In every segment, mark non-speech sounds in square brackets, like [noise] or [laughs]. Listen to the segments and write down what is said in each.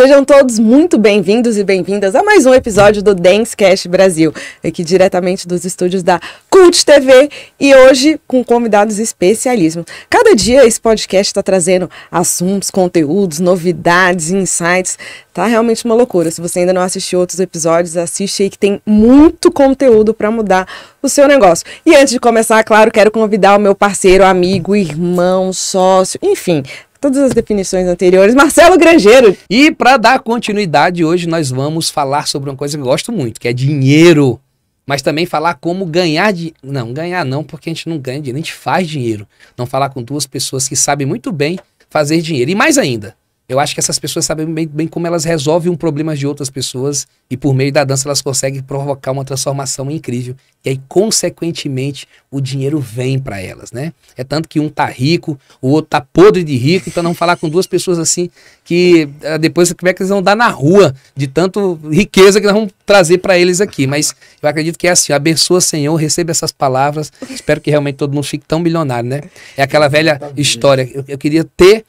Sejam todos muito bem-vindos e bem-vindas a mais um episódio do Dance Cash Brasil, aqui diretamente dos estúdios da Cult TV e hoje com convidados especialismos. Cada dia esse podcast está trazendo assuntos, conteúdos, novidades, insights. Tá realmente uma loucura. Se você ainda não assistiu outros episódios, assiste aí que tem muito conteúdo para mudar o seu negócio. E antes de começar, claro, quero convidar o meu parceiro, amigo, irmão, sócio, enfim, todas as definições anteriores, Marcelo Grangeiro. E para dar continuidade, hoje nós vamos falar sobre uma coisa que eu gosto muito, que é dinheiro. Mas também falar como ganhar de. Não, ganhar não, porque a gente não ganha dinheiro, a gente faz dinheiro. Não falar com duas pessoas que sabem muito bem fazer dinheiro. E mais ainda, eu acho que essas pessoas sabem bem, bem como elas resolvem um problema de outras pessoas e por meio da dança elas conseguem provocar uma transformação incrível. E aí, consequentemente, o dinheiro vem para elas, né? É tanto que um tá rico, o outro tá podre de rico, então não falar com duas pessoas assim que ah, depois como é que eles vão dar na rua de tanto riqueza que nós vamos trazer para eles aqui. Mas eu acredito que é assim, abençoa Senhor, receba essas palavras, espero que realmente todo mundo fique tão milionário, né? É aquela velha história, eu, eu queria ter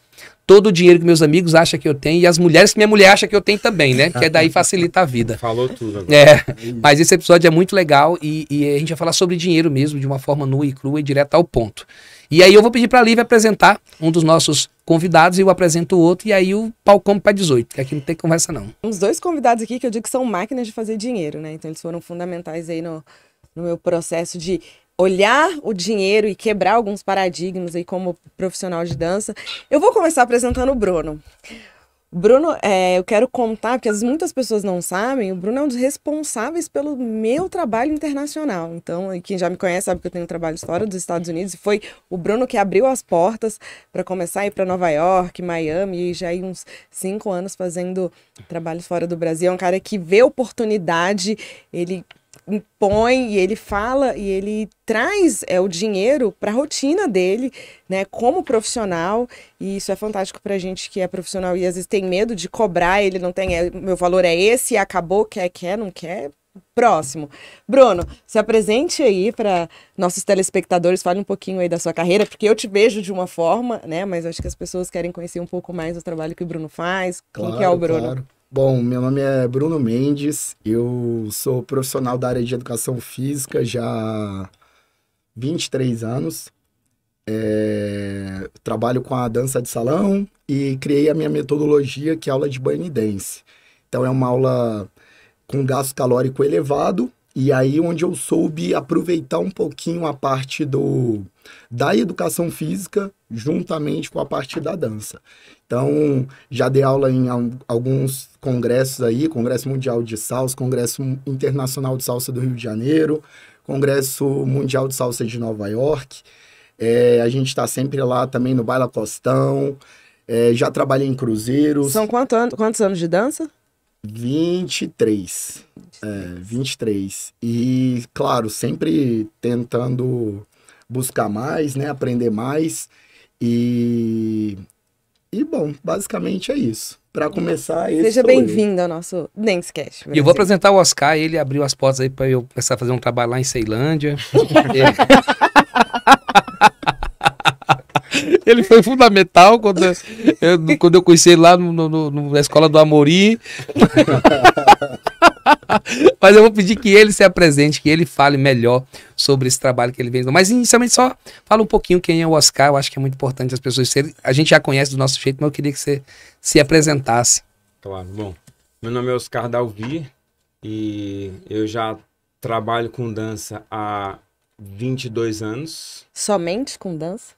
todo o dinheiro que meus amigos acham que eu tenho e as mulheres que minha mulher acha que eu tenho também, né? Que é daí [laughs] facilita a vida. Falou tudo agora. É, mas esse episódio é muito legal e, e, a gente vai falar sobre dinheiro mesmo, de uma forma nua e crua e direta ao ponto. E aí eu vou pedir para a Lívia apresentar um dos nossos convidados e eu apresento o outro e aí o pau come para 18, que aqui não tem conversa não. Uns dois convidados aqui que eu digo que são máquinas de fazer dinheiro, né? Então eles foram fundamentais aí no, no meu processo de olhar o dinheiro e quebrar alguns paradigmas aí como profissional de dança. Eu vou começar apresentando o Bruno. Bruno, é, eu quero contar, porque muitas pessoas não sabem, o Bruno é um dos responsáveis pelo meu trabalho internacional. Então, quem já me conhece sabe que eu tenho um trabalho fora dos Estados Unidos, e foi o Bruno que abriu as portas para começar a ir para Nova York, Miami, e já aí uns cinco anos fazendo trabalhos fora do Brasil. É um cara que vê oportunidade, ele impõe e ele fala e ele traz é o dinheiro para a rotina dele, né, como profissional, e isso é fantástico pra gente que é profissional e às vezes tem medo de cobrar, ele não tem, é, meu valor é esse, acabou, quer, quer, não quer, próximo. Bruno, se apresente aí para nossos telespectadores, fale um pouquinho aí da sua carreira, porque eu te vejo de uma forma, né? Mas acho que as pessoas querem conhecer um pouco mais o trabalho que o Bruno faz. Claro, que é o Bruno? Claro. Bom, meu nome é Bruno Mendes, eu sou profissional da área de educação física já há 23 anos. É, trabalho com a dança de salão e criei a minha metodologia, que é aula de burn dance. Então, é uma aula com gasto calórico elevado, e aí onde eu soube aproveitar um pouquinho a parte do da educação física juntamente com a parte da dança. Então, já dei aula em alguns congressos aí, Congresso Mundial de Salsa, Congresso Internacional de Salsa do Rio de Janeiro, Congresso Mundial de Salsa de Nova York. É, a gente está sempre lá também no Baila Costão. É, já trabalhei em cruzeiros. São quanto an quantos anos de dança? 23. 23. É, 23. E, claro, sempre tentando buscar mais, né? Aprender mais. E e bom, basicamente é isso. Para começar, esse Seja bem-vindo ao nosso Dancecast. E eu vou apresentar o Oscar, ele abriu as portas aí para eu começar a fazer um trabalho lá em Ceilândia. ele... [laughs] ele foi fundamental quando eu, quando eu conheci ele lá no, no, no na escola do Amori. [laughs] [laughs] Mas eu vou pedir que ele se apresente, que ele fale melhor sobre esse trabalho que ele vem. Mas inicialmente só fala um pouquinho quem é o Oscar. Eu acho que é muito importante as pessoas serem. A gente já conhece do nosso jeito, mas eu queria que você se apresentasse. Claro, tá, bom. Meu nome é Oscar Dalvi e eu já trabalho com dança há 22 anos. Somente com dança?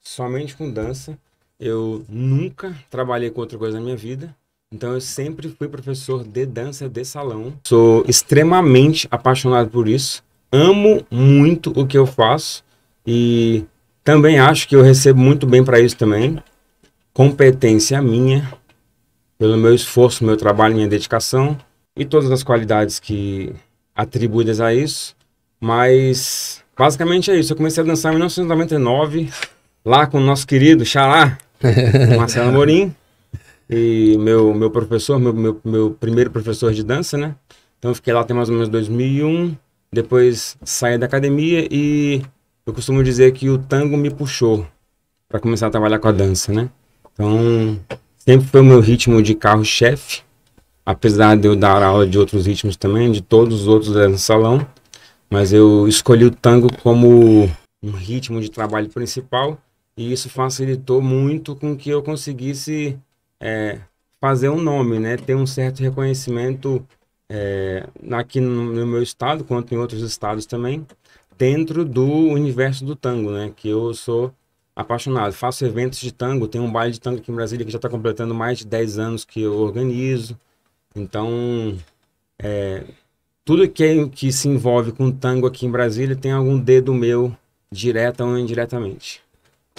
Somente com dança. Eu nunca trabalhei com outra coisa na minha vida. Então eu sempre fui professor de dança de salão. Sou extremamente apaixonado por isso. Amo muito o que eu faço e também acho que eu recebo muito bem para isso também. Competência minha, pelo meu esforço, meu trabalho, minha dedicação e todas as qualidades que atribuídas a isso. Mas basicamente é isso. Eu comecei a dançar em 1999, lá com o nosso querido Xará, [laughs] Marcelo Morim. E meu, meu professor, meu, meu, meu primeiro professor de dança, né? Então eu fiquei lá até mais ou menos 2001. Depois saí da academia e eu costumo dizer que o tango me puxou para começar a trabalhar com a dança, né? Então sempre foi o meu ritmo de carro-chefe. Apesar de eu dar aula de outros ritmos também, de todos os outros no salão, mas eu escolhi o tango como um ritmo de trabalho principal e isso facilitou muito com que eu conseguisse é, fazer um nome, né? Ter um certo reconhecimento é, aqui no, no, meu estado, quanto em outros estados também, dentro do universo do tango, né? Que eu sou apaixonado. Faço eventos de tango, tem um baile de tango aqui em Brasília que já está completando mais de 10 anos que eu organizo. Então, é, tudo que, é, que se envolve com tango aqui em Brasília tem algum dedo meu, direta ou indiretamente.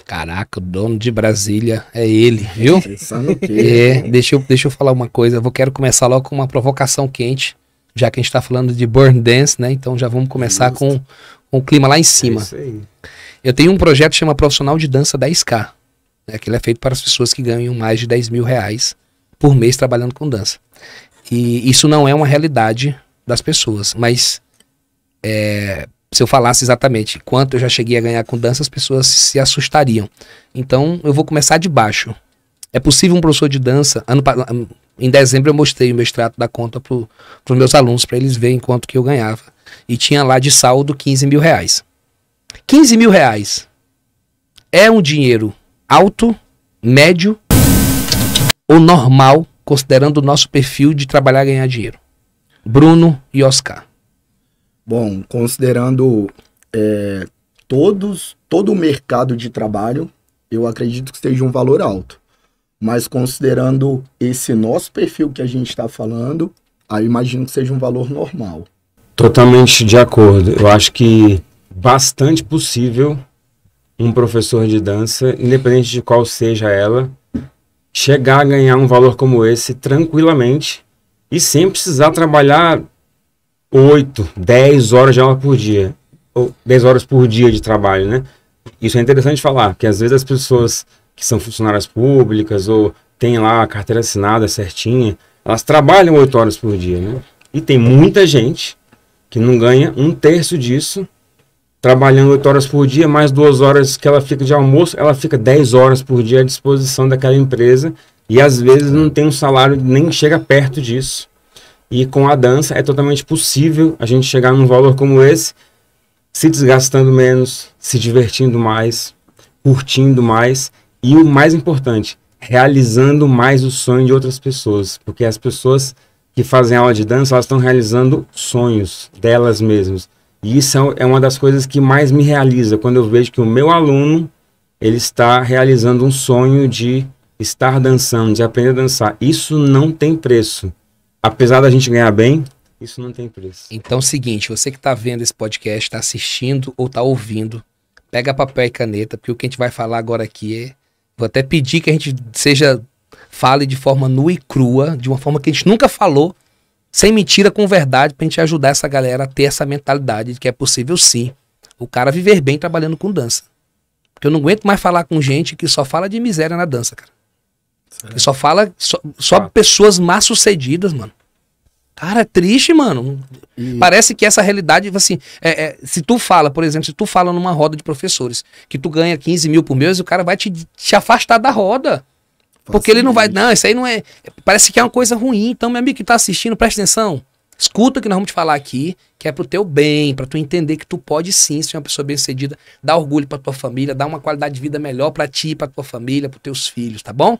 Caraca, o dono de Brasília é ele, viu? Tá é, deixa eu, deixa eu falar uma coisa. Eu quero começar logo com uma provocação quente, já que a gente está falando de Burn Dance, né? Então já vamos começar com, com o clima lá em é cima. É eu tenho um projeto que chama Profissional de Dança 10K. Né? Que ele é feito para as pessoas que ganham mais de 10 mil reais por mês trabalhando com dança. E isso não é uma realidade das pessoas, mas é, se eu falasse exatamente quanto eu já cheguei a ganhar com dança, as pessoas se assustariam. Então, eu vou começar de baixo. É possível um professor de dança. Ano, em dezembro, eu mostrei o meu extrato da conta para os meus alunos, para eles verem quanto que eu ganhava. E tinha lá de saldo 15 mil reais. 15 mil reais é um dinheiro alto, médio ou normal, considerando o nosso perfil de trabalhar e ganhar dinheiro? Bruno e Oscar. Bom, considerando é, todos, todo o mercado de trabalho, eu acredito que seja um valor alto. Mas considerando esse nosso perfil que a gente está falando, aí imagino que seja um valor normal. Totalmente de acordo. Eu acho que bastante possível um professor de dança, independente de qual seja ela, chegar a ganhar um valor como esse tranquilamente e sem precisar trabalhar 8, 10 horas de aula por dia. Ou 10 horas por dia de trabalho, né? Isso é interessante falar, que às vezes as pessoas que são funcionárias públicas ou têm lá a carteira assinada certinha, elas trabalham 8 horas por dia, né? E tem muita gente que não ganha um terço disso, trabalhando 8 horas por dia, mais duas horas que ela fica de almoço, ela fica 10 horas por dia à disposição daquela empresa e às vezes não tem um salário nem chega perto disso. E com a dança é totalmente possível a gente chegar num valor como esse, se desgastando menos, se divertindo mais, curtindo mais e o mais importante, realizando mais o sonho de outras pessoas, porque as pessoas que fazem aula de dança, elas estão realizando sonhos delas mesmas. E isso é uma das coisas que mais me realiza quando eu vejo que o meu aluno ele está realizando um sonho de estar dançando, de aprender a dançar. Isso não tem preço apesar da gente ganhar bem, isso não tem preço. Então, seguinte, você que está vendo esse podcast, está assistindo ou está ouvindo, pega papel e caneta, porque o que a gente vai falar agora aqui é. Vou até pedir que a gente seja. fale de forma nua e crua, de uma forma que a gente nunca falou, sem mentira, com verdade, para a gente ajudar essa galera a ter essa mentalidade de que é possível sim o cara viver bem trabalhando com dança. Porque eu não aguento mais falar com gente que só fala de miséria na dança, cara. Ele só fala só, só pessoas mal sucedidas, mano. Cara, é triste, mano. E... Parece que essa realidade, assim, é, é, se tu fala, por exemplo, se tu fala numa roda de professores que tu ganha 15 mil por mês, o cara vai te, te afastar da roda. Facilmente. Porque ele não vai. Não, isso aí não é. Parece que é uma coisa ruim. Então, meu amigo que tá assistindo, presta atenção. Escuta o que nós vamos te falar aqui, que é pro teu bem, para tu entender que tu pode sim ser uma pessoa bem-sucedida, dar orgulho pra tua família, dar uma qualidade de vida melhor para ti, pra tua família, pros teus filhos, tá bom?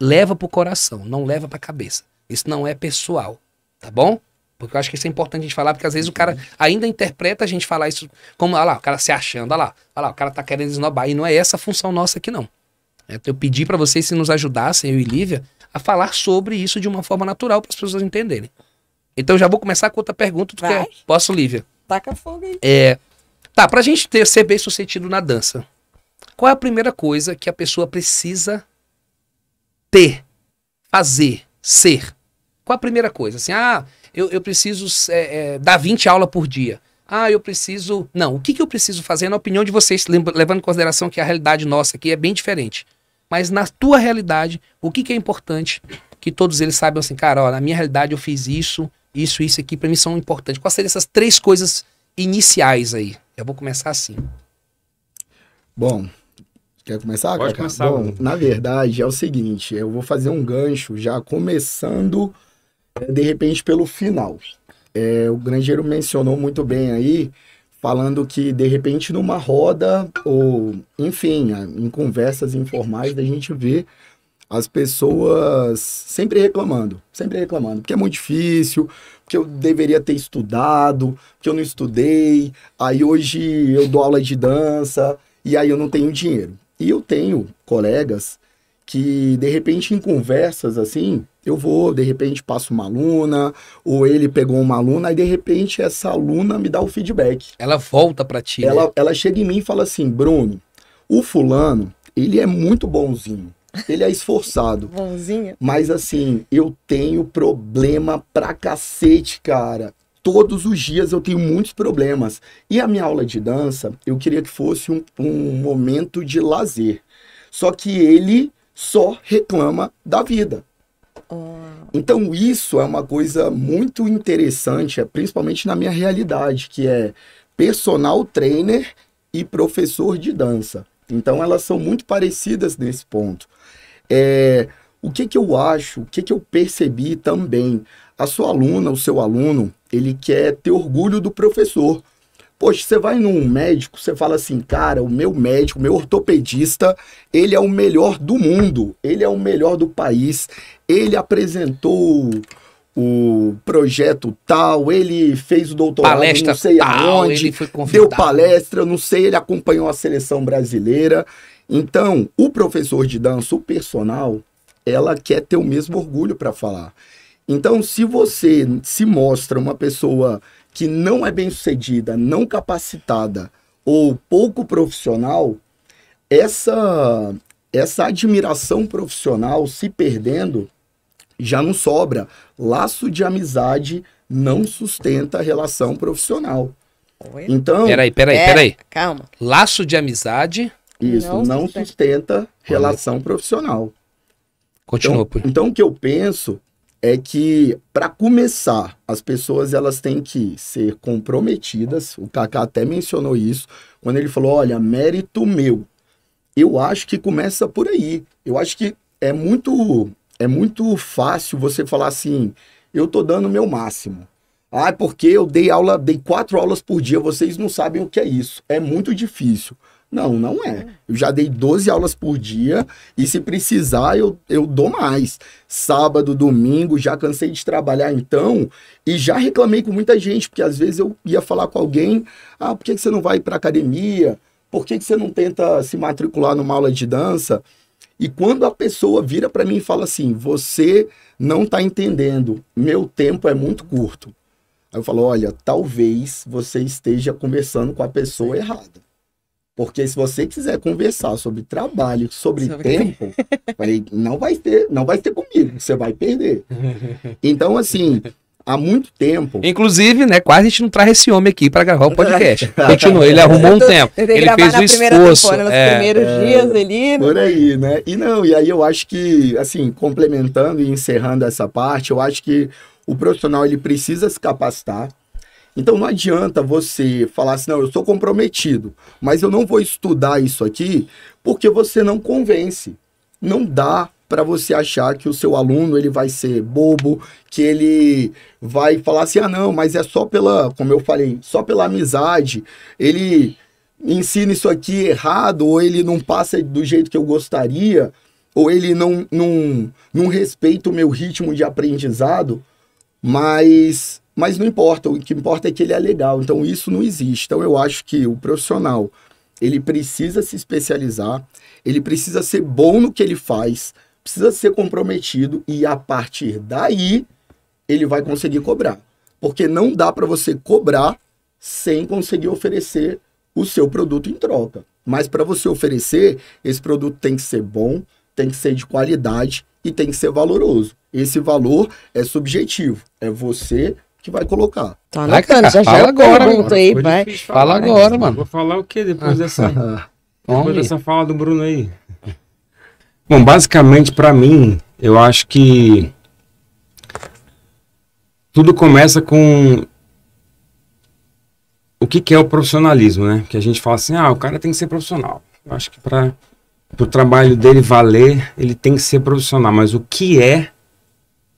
leva pro coração, não leva pra cabeça. Isso não é pessoal, tá bom? Porque eu acho que isso é importante a gente falar, porque às vezes o cara uhum. ainda interpreta a gente falar isso como, olha lá, o cara se achando, olha lá, olha lá, o cara tá querendo esnobar. E não é essa a função nossa aqui, não. É, eu pedi para vocês se nos ajudassem, eu e Lívia, a falar sobre isso de uma forma natural para as pessoas entenderem. Então já vou começar com outra pergunta. Tu quer? Posso, Lívia? Taca fogo aí. É, tá, pra gente ter, ser bem sucedido na dança, qual é a primeira coisa que a pessoa precisa ter, fazer, ser. Qual a primeira coisa? Assim, ah, eu, eu preciso é, é, dar 20 aulas por dia. Ah, eu preciso. Não, o que, que eu preciso fazer é na opinião de vocês, levando em consideração que a realidade nossa aqui é bem diferente. Mas na tua realidade, o que, que é importante que todos eles saibam assim, cara, ó, na minha realidade eu fiz isso, isso, isso aqui, para mim são importantes. Quais seriam essas três coisas iniciais aí? Eu vou começar assim. Bom, Quer começar, Pode Cacá? começar. Bom, na verdade, é o seguinte, eu vou fazer um gancho já começando, eh, de repente, pelo final. É, o Grangeiro mencionou muito bem aí, falando que, de repente, numa roda ou, enfim, em conversas informais, da gente vê as pessoas sempre reclamando, sempre reclamando, porque é muito difícil, porque eu deveria ter estudado, porque eu não estudei, aí hoje eu dou aula de dança, e aí eu não tenho dinheiro. E eu tenho colegas que, de repente, em conversas assim, eu vou, de repente, passo uma aluna, ou ele pegou uma aluna, e de repente essa aluna me dá o feedback. Ela volta para ti. Né? Ela, né? ela chega em mim e fala assim: Bruno, o fulano, ele é muito bonzinho. Ele é esforçado. [laughs] Bonzinho. Mas assim, eu tenho problema pra cacete, cara todos os dias eu tenho muitos problemas. E a minha aula de dança, eu queria que fosse um, um momento de lazer. Só que ele só reclama da vida. Hum. Então isso é uma coisa muito interessante, é principalmente na minha realidade, que é personal trainer e professor de dança. Então elas são muito parecidas nesse ponto. É, o que, que eu acho, o que, que eu percebi também? A sua aluna, o seu aluno, ele quer ter orgulho do professor. Poxa, você vai num médico, você fala assim, cara, o meu médico, meu ortopedista, ele é o melhor do mundo, ele é o melhor do país, ele apresentou o projeto tal, ele fez o doutorado, palestra não sei tal, aonde, deu palestra, não sei, ele acompanhou a seleção brasileira. Então, o professor de dança, o personal, ela quer ter o mesmo orgulho para falar. Então, se você se mostra uma pessoa que não é bem-sucedida, não capacitada ou pouco profissional, essa essa admiração profissional se perdendo já não sobra. Laço de amizade não sustenta a relação profissional. Oi? Então. Peraí, peraí, é, peraí. Calma. Laço de amizade. Isso, não, não sustenta, sustenta relação profissional. Continua. Então, por... então, o que eu penso é que para começar, as pessoas elas têm que ser comprometidas. O Kaká até mencionou isso quando ele falou: "Olha, mérito meu". Eu acho que começa por aí. Eu acho que é muito é muito fácil você falar assim: "Eu tô dando o meu máximo". Ah, é porque eu dei aula, dei quatro aulas por dia, vocês não sabem o que é isso. É muito difícil. Não, não é. Eu já dei 12 aulas por dia e se precisar eu, eu dou mais. Sábado, domingo, já cansei de trabalhar então e já reclamei com muita gente, porque às vezes eu ia falar com alguém: ah, por que, você não vai para academia? Por que, que você não tenta se matricular numa aula de dança? E quando a pessoa vira para mim e fala assim: você não está entendendo, meu tempo é muito curto. Aí eu falo: olha, talvez você esteja conversando com a pessoa errada. Porque se você quiser conversar sobre trabalho, sobre, sobre [laughs] tempo, falei, não vai ter, não vai ter comigo, você vai perder. [laughs] Então, assim, há muito tempo. Inclusive, né, quase a gente não traz esse homem aqui para gravar o podcast. [laughs] Continua, ele arrumou um tempo. Ele fez o esforço. Nos é, primeiros é, dias ali. Né? Por aí, né? E não, e aí eu acho que, assim, complementando e encerrando essa parte, eu acho que o profissional ele precisa se capacitar então não adianta você falar assim, não, eu sou comprometido, mas eu não vou estudar isso aqui, porque você não convence. Não dá para você achar que o seu aluno ele vai ser bobo, que ele vai falar assim, ah não, mas é só pela, como eu falei, só pela amizade, ele ensina isso aqui errado, ou ele não passa do jeito que eu gostaria, ou ele não, não, não respeita o meu ritmo de aprendizado, mas mas não importa, o que importa é que ele é legal. Então isso não existe. Então eu acho que o profissional, ele precisa se especializar, ele precisa ser bom no que ele faz, precisa ser comprometido e a partir daí ele vai conseguir cobrar. Porque não dá para você cobrar sem conseguir oferecer o seu produto em troca. Mas para você oferecer, esse produto tem que ser bom, tem que ser de qualidade e tem que ser valoroso. Esse valor é subjetivo, é você que vai colocar. Tá na já fala já agora, pergunta aí, pai. Fala agora, né? mano. Vou falar o que depois dessa, [laughs] depois dessa fala do Bruno aí? Bom, basicamente, para mim, eu acho que tudo começa com o que, que é o profissionalismo, né? Que a gente fala assim, ah, o cara tem que ser profissional. Eu acho que para o trabalho dele valer, ele tem que ser profissional. Mas o que é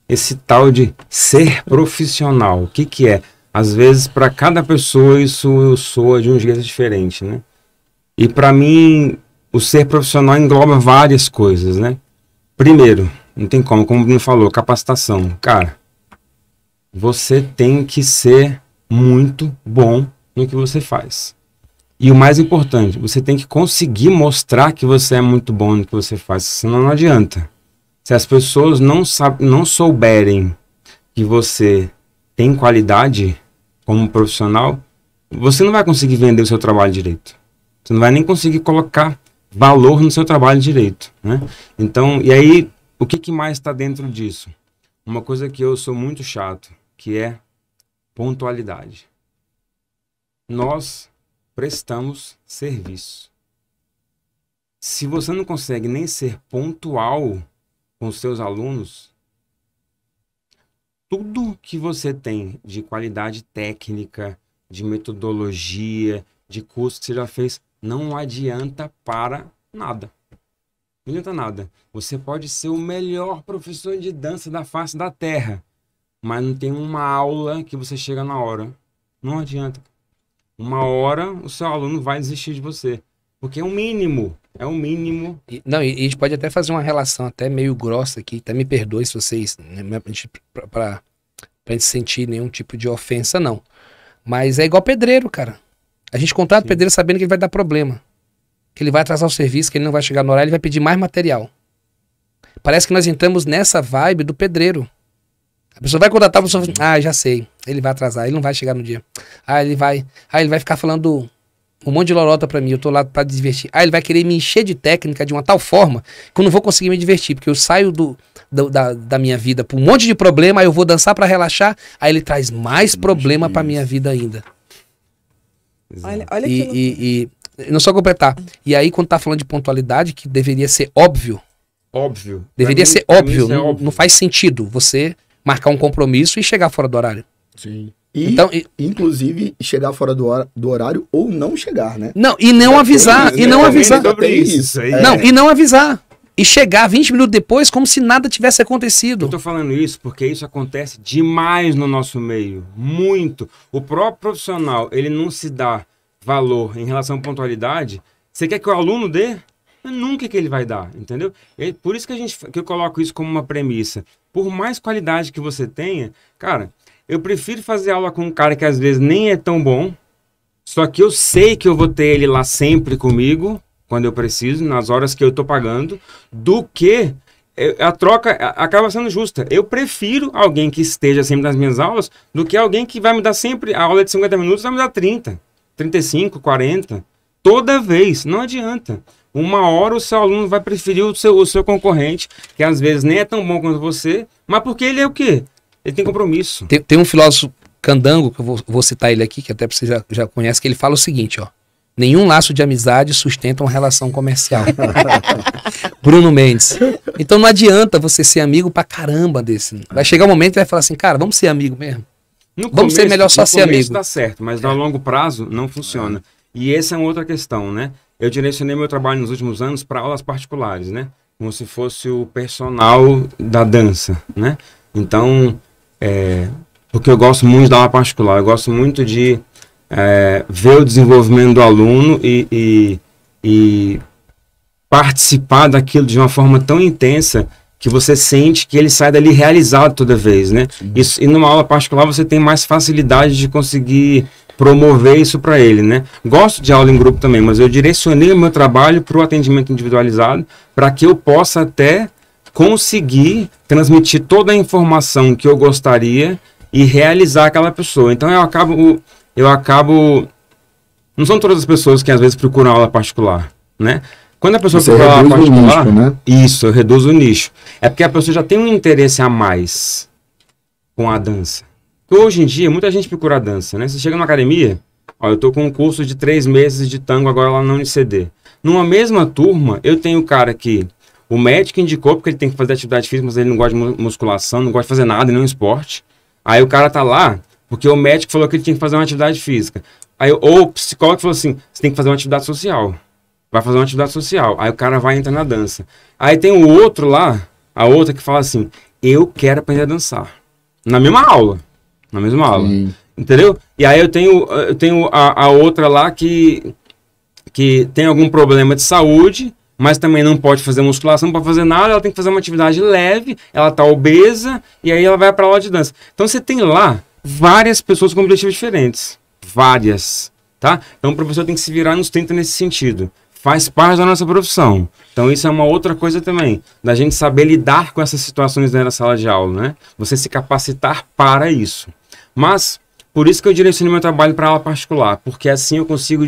esse tal de ser profissional. O que, que é? Às vezes, para cada pessoa, isso soa de um jeito diferente, né? E para mim, o ser profissional engloba várias coisas, né? Primeiro, não tem como, como o Bruno falou, capacitação. Cara, você tem que ser muito bom no que você faz. E o mais importante, você tem que conseguir mostrar que você é muito bom no que você faz, senão não adianta. Se as pessoas não, não souberem que você tem qualidade como profissional, você não vai conseguir vender o seu trabalho direito. Você não vai nem conseguir colocar valor no seu trabalho direito, né? Então, e aí, o que, que mais está dentro disso? Uma coisa que eu sou muito chato, que é pontualidade. Nós prestamos serviço. Se você não consegue nem ser pontual com seus alunos, tudo que você tem de qualidade técnica, de metodologia, de curso que você já fez, não adianta para nada. Não adianta nada. Você pode ser o melhor professor de dança da face da terra, mas não tem uma aula que você chega na hora. Não adianta. Uma hora o seu aluno vai desistir de você, porque é o mínimo. É o um mínimo. E, não, e, a gente pode até fazer uma relação até meio grossa aqui, até me perdoe se vocês, né, pra gente, gente sentir nenhum tipo de ofensa, não. Mas é igual pedreiro, cara. A gente contrata o pedreiro sabendo que ele vai dar problema. Que ele vai atrasar o serviço, que ele não vai chegar no horário, ele vai pedir mais material. Parece que nós entramos nessa vibe do pedreiro. A pessoa vai contratar, a pessoa assim, ah, já sei, ele vai atrasar, ele não vai chegar no dia. Ah, ele vai, ah, ele vai ficar falando um monte de lorota para mim, eu tô lá para divertir. Ah, ele vai querer me encher de técnica de uma tal forma que eu não vou conseguir me divertir, porque eu saio do, do da, da, minha vida por um monte de problema, aí eu vou dançar para relaxar, aí ele traz mais problema para minha vida ainda. Olha, olha e, que... e, e, não só completar. E aí, quando tá falando de pontualidade, que deveria ser óbvio. Óbvio. Deveria mim, ser óbvio, é óbvio. Não, não faz sentido você marcar um compromisso e chegar fora do horário. Sim. E, então, e... inclusive, chegar fora do, do, horário ou não chegar, né? Não, e não avisar. e não né? avisar. Sobre isso. É. Não, e não avisar. E chegar 20 minutos depois como se nada tivesse acontecido. Eu tô falando isso porque isso acontece demais no nosso meio. Muito. O próprio profissional, ele não se dá valor em relação à pontualidade. Você quer que o aluno dê? nunca que ele vai dar, entendeu? por isso que, a gente, que eu coloco isso como uma premissa. Por mais qualidade que você tenha, cara, eu prefiro fazer aula com um cara que às vezes nem é tão bom, só que eu sei que eu vou ter ele lá sempre comigo, quando eu preciso, nas horas que eu tô pagando, do que eh, a troca acaba sendo justa. Eu prefiro alguém que esteja sempre nas minhas aulas do que alguém que vai me dar sempre a aula de 50 minutos, vai me dar 30, 35, 40. Toda vez, não adianta. Uma hora o seu aluno vai preferir o seu, o seu concorrente, que às vezes nem é tão bom quanto você, mas porque ele é o quê? Ele tem compromisso. Tem, tem um filósofo candango, que eu vou, vou, citar ele aqui, que até você já, já conhece, que ele fala o seguinte, ó. Nenhum laço de amizade sustenta uma relação comercial. [laughs] Bruno Mendes. Então não adianta você ser amigo pra caramba desse. Vai chegar um momento e vai falar assim, cara, vamos ser amigo mesmo. No vamos começo, ser melhor só ser amigo. Tá certo, mas a é. longo prazo não funciona. E essa é uma outra questão, né? Eu direcionei meu trabalho nos últimos anos para aulas particulares, né? Como se fosse o personal da dança, né? Então, é, porque eu gosto muito da aula particular. Eu gosto muito de é, ver o desenvolvimento do aluno e, e, e participar daquilo de uma forma tão intensa que você sente que ele sai dali realizado toda vez, né? Isso, e numa aula particular você tem mais facilidade de conseguir promover isso para ele, né? Gosto de aula em grupo também, mas eu direcionei o meu trabalho para o atendimento individualizado para que eu possa até conseguir transmitir toda a informação que eu gostaria e realizar aquela pessoa. Então eu acabo eu acabo não são todas as pessoas que às vezes procuram aula particular, né? Quando a pessoa Você procura aula particular, nicho, né? isso, eu reduzo o nicho. É porque a pessoa já tem um interesse a mais com a dança. Hoje em dia, muita gente procura dança, né? Você chega numa academia, ó, eu tô com um curso de três meses de tango agora lá na UnicD. Numa mesma turma, eu tenho o cara que o médico indicou porque ele tem que fazer atividade física, mas ele não gosta de musculação, não gosta de fazer nada, nenhum é esporte. Aí o cara tá lá porque o médico falou que ele tinha que fazer uma atividade física. Aí, ou o psicólogo falou assim: você tem que fazer uma atividade social. Vai fazer uma atividade social. Aí o cara vai entrar na dança. Aí tem o outro lá, a outra que fala assim: eu quero aprender a dançar. Na mesma aula. Na mesma aula. Sim. Entendeu? E aí eu tenho, eu tenho a, a outra lá que, que tem algum problema de saúde mas também não pode fazer musculação, não pode fazer nada, ela tem que fazer uma atividade leve, ela tá obesa e aí ela vai para aula de dança. Então você tem lá várias pessoas com objetivos diferentes, várias, tá? Então o professor tem que se virar nos 30 nesse sentido. Faz parte da nossa profissão. Então isso é uma outra coisa também, da gente saber lidar com essas situações dentro da sala de aula, né? Você se capacitar para isso. Mas por isso que eu direciono meu trabalho para aula particular, porque assim eu consigo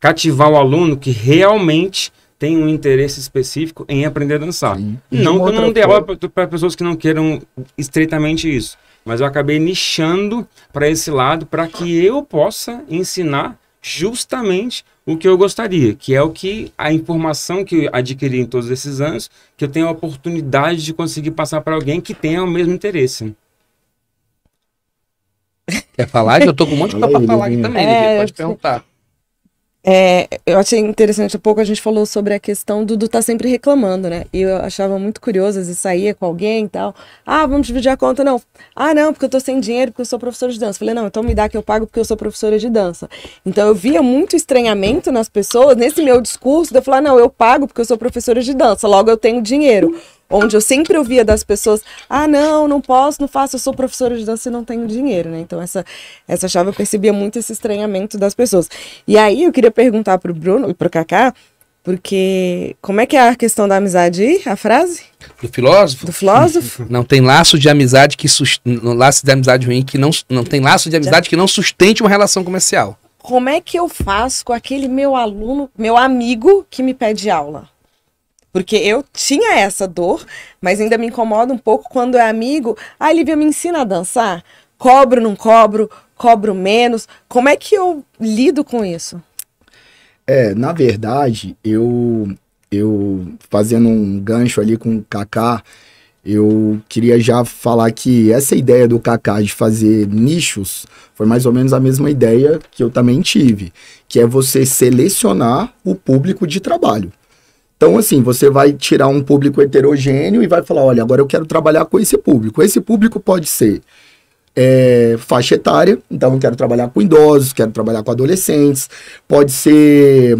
cativar o aluno que realmente tem um interesse específico em aprender a dançar. Não que eu não dê aula para pessoas que não queiram estreitamente isso, mas eu acabei nichando para esse lado para que eu possa ensinar justamente o que eu gostaria, que é o que a informação que eu adquiri em todos esses anos, que eu tenho a oportunidade de conseguir passar para alguém que tenha o mesmo interesse. Quer falar? Eu tô com um monte de coisa para falar aqui também, né? é, pode perguntar. É, eu achei interessante, há pouco a gente falou sobre a questão do, estar tá sempre reclamando, né? E eu achava muito curioso, às vezes saía com alguém e tal. Ah, vamos dividir a conta, não. Ah, não, porque eu tô sem dinheiro, porque eu sou professora de dança. Falei, não, então me dá que eu pago porque eu sou professora de dança. Então eu via muito estranhamento nas pessoas, nesse meu discurso, de eu falar, não, eu pago porque eu sou professora de dança, logo eu tenho dinheiro onde eu sempre ouvia das pessoas: ah, não, não posso, não faço, eu sou professora de dança e não tenho dinheiro, né? Então, essa, essa chave eu percebia muito esse estranhamento das pessoas. E aí eu queria perguntar pro Bruno e pro Kaká. Porque como é que é a questão da amizade aí, a frase? Do filósofo? Do filósofo? [laughs] Não tem laço de amizade que sust... laço de amizade ruim que não não tem laço de amizade que não sustente uma relação comercial. Como é que eu faço com aquele meu aluno, meu amigo que me pede aula? Porque eu tinha essa dor, mas ainda me incomoda um pouco quando é amigo. Ah, Lívia, me ensina a dançar? Cobro, não cobro? Cobro menos? Como é que eu lido com isso? É, na verdade, eu, eu fazendo um gancho ali com o Kaká, eu queria já falar que essa ideia do Kaká de fazer nichos foi mais ou menos a mesma ideia que eu também tive, que é você selecionar o público de trabalho. Então, assim, você vai tirar um público heterogêneo e vai falar: olha, agora eu quero trabalhar com esse público. Esse público pode ser é, faixa etária, então eu quero trabalhar com idosos, quero trabalhar com adolescentes, pode ser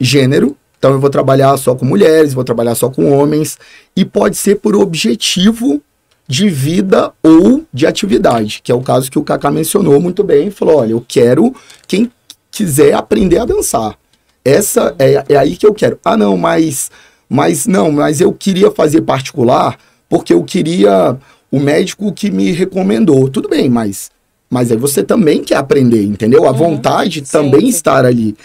gênero, então eu vou trabalhar só com mulheres, vou trabalhar só com homens, e pode ser por objetivo de vida ou de atividade, que é o caso que o Kaká mencionou muito bem, falou, olha, eu quero quem quiser aprender a dançar. Essa é, é aí que eu quero. Ah, não, mas, mas não, mas eu queria fazer particular porque eu queria o médico que me recomendou. Tudo bem, mas mas aí você também quer aprender, entendeu? A uhum, vontade sim, também sim. estar ali.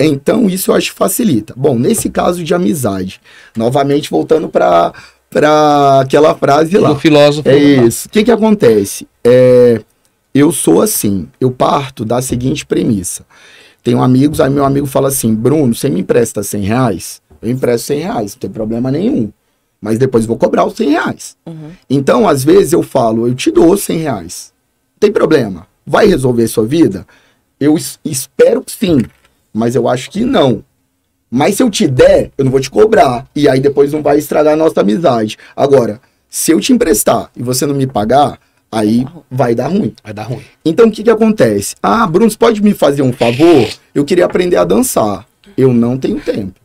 Então, isso eu acho que facilita. Bom, nesse caso de amizade, novamente voltando para para aquela frase lá. Do filósofo. É isso. O que, que acontece? É, eu sou assim, eu parto da seguinte premissa. Tenho amigos, aí meu amigo fala assim, Bruno, você me empresta 100 reais? Eu empresto 100 reais, não tem problema nenhum. Mas depois vou cobrar os 100 reais. Uhum. Então, às vezes eu falo, eu te dou 100 reais. Não tem problema. Vai resolver sua vida? Eu espero que sim, mas eu acho que não. Mas se eu te der, eu não vou te cobrar. E aí depois não vai estragar a nossa amizade. Agora, se eu te emprestar e você não me pagar, Aí vai dar ruim. Vai dar ruim. Então o que, que acontece? Ah, Bruno, você pode me fazer um favor? Eu queria aprender a dançar. Eu não tenho tempo.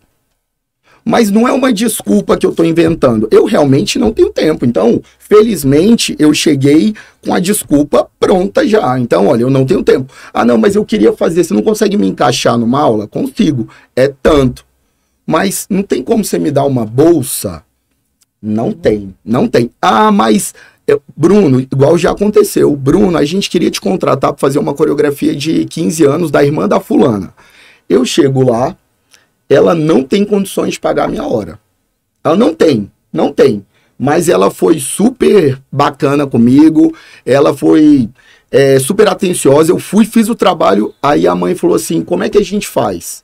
Mas não é uma desculpa que eu estou inventando. Eu realmente não tenho tempo. Então, felizmente, eu cheguei com a desculpa pronta já. Então, olha, eu não tenho tempo. Ah, não, mas eu queria fazer. Você não consegue me encaixar numa aula? Consigo. É tanto. Mas não tem como você me dar uma bolsa? Não tem. Não tem. Ah, mas eu, Bruno, igual já aconteceu. Bruno, a gente queria te contratar para fazer uma coreografia de 15 anos da irmã da fulana. Eu chego lá, ela não tem condições de pagar a minha hora. Ela não tem, não tem. Mas ela foi super bacana comigo, ela foi é, super atenciosa. Eu fui, fiz o trabalho, aí a mãe falou assim: como é que a gente faz?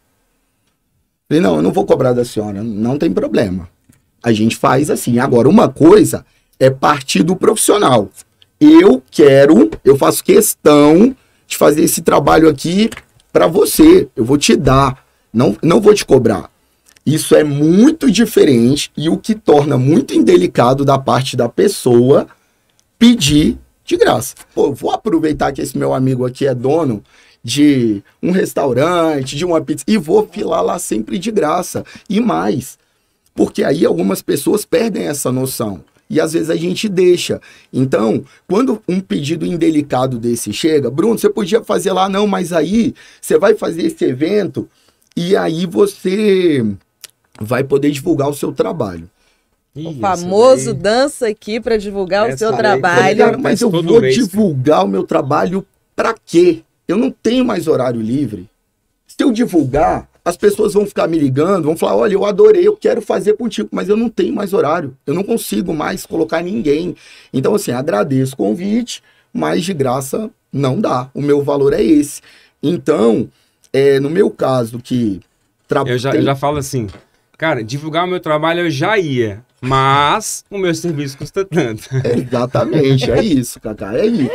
Eu falei, não, eu não vou cobrar da senhora, não tem problema. A gente faz assim. Agora, uma coisa é partir do profissional. Eu quero, eu faço questão de fazer esse trabalho aqui para você. Eu vou te dar, não, não vou te cobrar. Isso é muito diferente e o que torna muito indelicado da parte da pessoa pedir de graça. Pô, vou aproveitar que esse meu amigo aqui é dono de um restaurante, de uma pizza, e vou filar lá sempre de graça. E mais, porque aí algumas pessoas perdem essa noção e às vezes a gente deixa. Então, quando um pedido indelicado desse chega, Bruno, você podia fazer lá, não, mas aí você vai fazer esse evento e aí você vai poder divulgar o seu trabalho. O Isso, famoso daí. dança aqui para divulgar Essa o seu aí, trabalho. Cara, mas eu vou mês, divulgar cara. o meu trabalho para quê? Eu não tenho mais horário livre. Se eu divulgar, as pessoas vão ficar me ligando, vão falar: olha, eu adorei, eu quero fazer contigo, mas eu não tenho mais horário, eu não consigo mais colocar ninguém. Então, assim, agradeço o convite, mas de graça não dá. O meu valor é esse. Então, é, no meu caso, que. Tra... Eu, já, tem... eu já falo assim, cara, divulgar o meu trabalho eu já ia. Mas o meu serviço custa tanto. É exatamente, é isso, Cacá, é isso.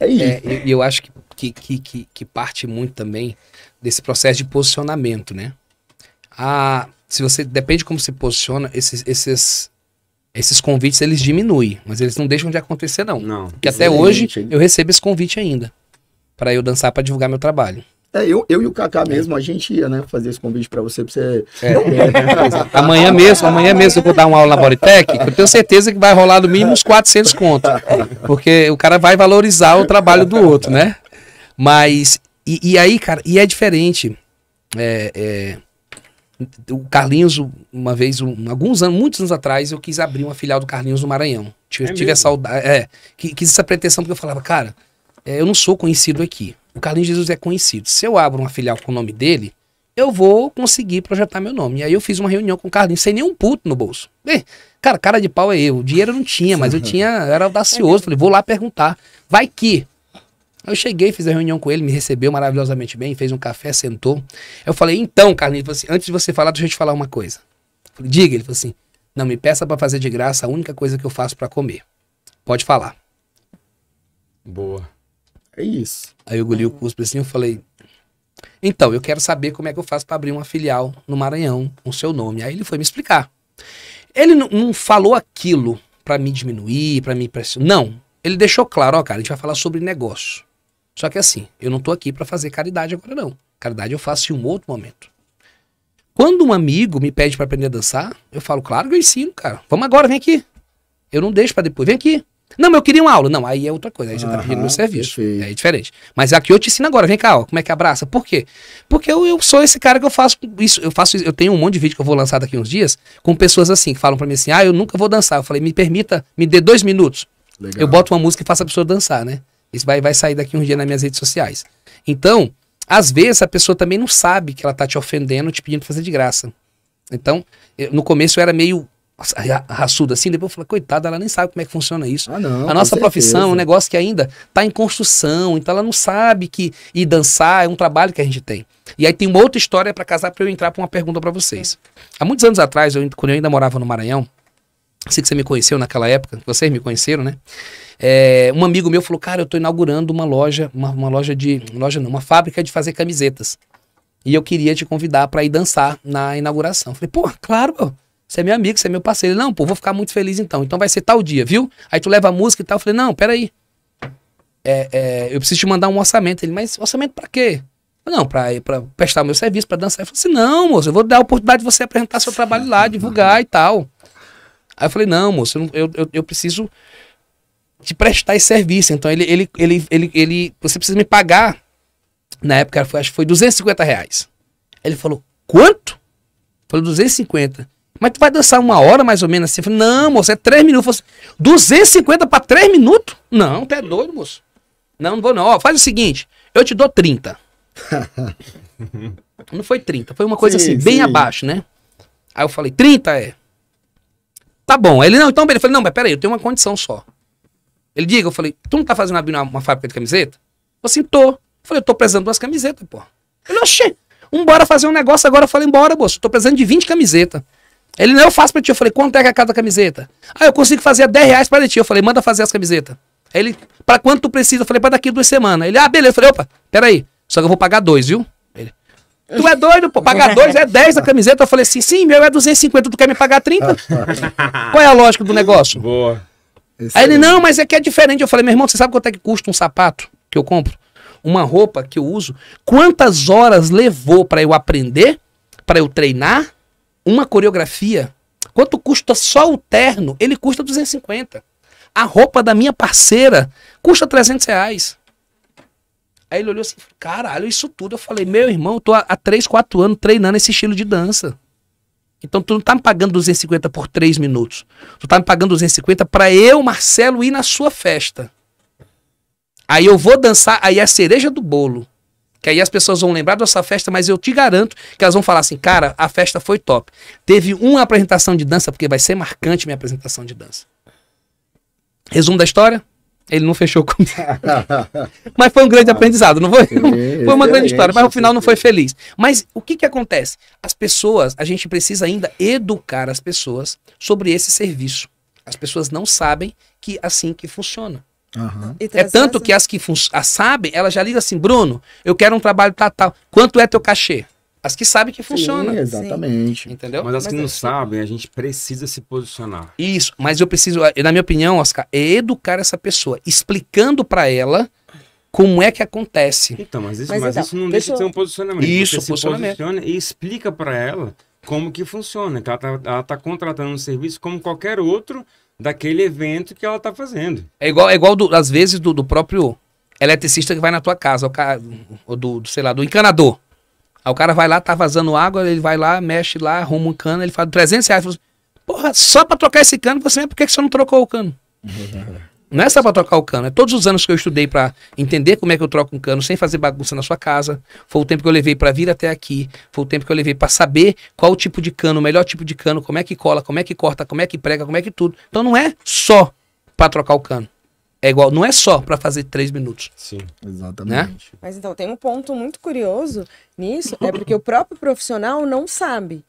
É, é isso. É, eu, eu acho que, que, que, que parte muito também desse processo de posicionamento, né? A, se você depende de como se posiciona, esses, esses, esses convites eles diminuem, mas eles não deixam de acontecer não. Não. Que até hoje hein? eu recebo esse convite ainda para eu dançar para divulgar meu trabalho. É, eu, eu e o Kaká é. mesmo, a gente ia, né, fazer esse convite para você, pra você... É, [laughs] é, [laughs] amanhã mesmo, amanhã mesmo eu vou dar uma aula na Boritec, eu tenho certeza que vai rolar no mínimo uns 400 conto, porque o cara vai valorizar o trabalho do outro, né? Mas e, e aí, cara, e é diferente. É, é, o Carlinhos, uma vez, um, alguns anos, muitos anos atrás, eu quis abrir uma filial do Carlinhos no Maranhão. Tive, é tive a saudade. É, quis essa pretensão, porque eu falava, cara, é, eu não sou conhecido aqui. O Carlinhos Jesus é conhecido. Se eu abro uma filial com o nome dele, eu vou conseguir projetar meu nome. E aí eu fiz uma reunião com o Carlinhos, sem nenhum puto no bolso. E, cara, cara de pau é eu. O dinheiro eu não tinha, mas eu [laughs] tinha, eu era audacioso. Falei, vou lá perguntar. Vai que Aí eu cheguei, fiz a reunião com ele, me recebeu maravilhosamente bem, fez um café, sentou. Eu falei, então, Carlinhos, assim, antes de você falar, deixa eu te falar uma coisa. Falei, Diga, ele falou assim, não me peça para fazer de graça a única coisa que eu faço para comer. Pode falar. Boa. É isso. Aí eu engoli o cuspe assim, eu falei, então, eu quero saber como é que eu faço para abrir uma filial no Maranhão com seu nome. Aí ele foi me explicar. Ele não falou aquilo para me diminuir, para me impressionar. Não. Ele deixou claro, ó, cara, a gente vai falar sobre negócio. Só que assim, eu não tô aqui para fazer caridade agora não. Caridade eu faço em um outro momento. Quando um amigo me pede para aprender a dançar, eu falo, claro que eu ensino, cara. Vamos agora, vem aqui. Eu não deixo para depois, vem aqui. Não, mas eu queria uma aula. Não, aí é outra coisa, aí você tá pedindo meu serviço. Aí é diferente. Mas é aqui eu te ensino agora, vem cá, ó, como é que abraça? Por quê? Porque eu, eu sou esse cara que eu faço isso, eu faço eu tenho um monte de vídeo que eu vou lançar daqui uns dias com pessoas assim, que falam para mim assim, ah, eu nunca vou dançar. Eu falei, me permita, me dê dois minutos. Legal. Eu boto uma música e faço a pessoa dançar, né? Isso vai, vai sair daqui um dia nas minhas redes sociais. Então, às vezes a pessoa também não sabe que ela tá te ofendendo, te pedindo pra fazer de graça. Então, eu, no começo eu era meio raçudo assim, depois eu falei, coitada, ela nem sabe como é que funciona isso. Ah, não, a nossa profissão é um negócio que ainda tá em construção, então ela não sabe que ir dançar é um trabalho que a gente tem. E aí tem uma outra história para casar para eu entrar para uma pergunta para vocês. Há muitos anos atrás, eu, quando eu ainda morava no Maranhão, sei que você me conheceu naquela época, vocês me conheceram, né? É, um amigo meu falou, cara, eu estou inaugurando uma loja, uma, uma loja de, uma loja não, uma fábrica de fazer camisetas. E eu queria te convidar para ir dançar na inauguração. Falei, pô, claro, pô. Você é meu amigo, você é meu parceiro. Ele, não, pô, vou ficar muito feliz então. Então vai ser tal dia, viu? Aí tu leva a música e tal. Eu falei, não, peraí. É, é, eu preciso te mandar um orçamento. Ele, mas orçamento para quê? Falei, não, para prestar o meu serviço, para dançar. Eu falei assim, não, moço, eu vou dar a oportunidade de você apresentar seu trabalho lá, divulgar e tal. Aí eu falei, não, moço, eu, eu, eu preciso te prestar esse serviço. Então ele, ele, ele, ele, ele você precisa me pagar. Na época, acho que foi 250 reais. Aí ele falou, quanto? Eu falei, 250. Mas tu vai dançar uma hora mais ou menos assim? Eu falei, não, moço, é três minutos. Falei, 250 para três minutos? Não, tu é doido, moço. Não, não vou não. Ó, faz o seguinte, eu te dou 30. [laughs] não foi 30, foi uma coisa sim, assim, sim. bem abaixo, né? Aí eu falei, 30 é. Tá bom. Ele, não, então, ele falou, não, mas peraí, eu tenho uma condição só. Ele diga, eu falei, tu não tá fazendo abrir uma, uma fábrica de camiseta? Eu falei, tô. Eu falei, eu tô precisando de umas camisetas, pô. Ele, oxê, bora fazer um negócio agora. Eu falei, embora, moço, eu tô precisando de 20 camisetas. Ele, não, eu faço pra ti. Eu falei, quanto é que é cada camiseta? Ah, eu consigo fazer a 10 reais pra ti. Eu falei, manda fazer as camisetas. Aí ele, pra quanto tu precisa? Eu falei, pra daqui duas semanas. Ele, ah, beleza. Eu falei, opa, peraí, só que eu vou pagar dois, viu? Tu é doido, pô. Pagar dois é 10 a camiseta. Eu falei assim, sim, meu é 250, tu quer me pagar 30? [laughs] Qual é a lógica do negócio? Boa. Excelente. Aí ele, não, mas é que é diferente. Eu falei, meu irmão, você sabe quanto é que custa um sapato que eu compro? Uma roupa que eu uso? Quantas horas levou para eu aprender, para eu treinar uma coreografia? Quanto custa só o terno? Ele custa 250. A roupa da minha parceira custa 300 reais. Aí ele olhou assim, caralho, isso tudo. Eu falei, meu irmão, eu tô há, 3, 4 anos treinando esse estilo de dança. Então tu não tá me pagando 250 por 3 minutos. Tu tá me pagando 250 para eu, Marcelo, ir na sua festa. Aí eu vou dançar, aí é a cereja do bolo. Que aí as pessoas vão lembrar dessa festa, mas eu te garanto que elas vão falar assim, cara, a festa foi top. Teve uma apresentação de dança, porque vai ser marcante minha apresentação de dança. Resumo da história? Ele não fechou comigo. [laughs] mas foi um grande aprendizado, não foi? foi uma grande história, mas no final não foi feliz. Mas o que, que acontece? As pessoas, a gente precisa ainda educar as pessoas sobre esse serviço. As pessoas não sabem que assim que funciona. Uhum. É tanto que as que sabem, elas já ligam assim, Bruno, eu quero um trabalho tal, tal. Quanto é teu cachê? As que sabem que funciona. Sim, exatamente. Sim. Entendeu? Mas as mas que é não assim. sabem, a gente precisa se posicionar. Isso, mas eu preciso, eh, na minha opinião, Oscar, é educar essa pessoa, explicando para ela como é que acontece. Então, mas isso, mas, mas então, isso não deixa de ser um posicionamento. Isso, você posicionamento. se posiciona e explica para ela como que funciona. Que ela tá, ela tá contratando um serviço como qualquer outro daquele evento que ela tá fazendo. É igual, é igual do, às vezes, do, do próprio eletricista que vai na tua casa, ou, do, do, sei lá, do encanador. Aí o cara vai lá, tá vazando água, ele vai lá, mexe lá, arruma um cano, ele fala 300 reais. Fala, assim, Porra, só pra trocar esse cano, você, por que, que você não trocou o cano? [laughs] Não é só para trocar o cano, é todos os anos que eu estudei para entender como é que eu troco um cano sem fazer bagunça na sua casa. Foi o tempo que eu levei para vir até aqui, foi o tempo que eu levei para saber qual o tipo de cano, o melhor tipo de cano, como é que cola, como é que corta, como é que prega, como é que tudo. Então não é só para trocar o cano é igual, não é só para fazer três minutos. Sim, exatamente. Né? Mas então, tem um ponto muito curioso nisso, é porque o próprio profissional não sabe.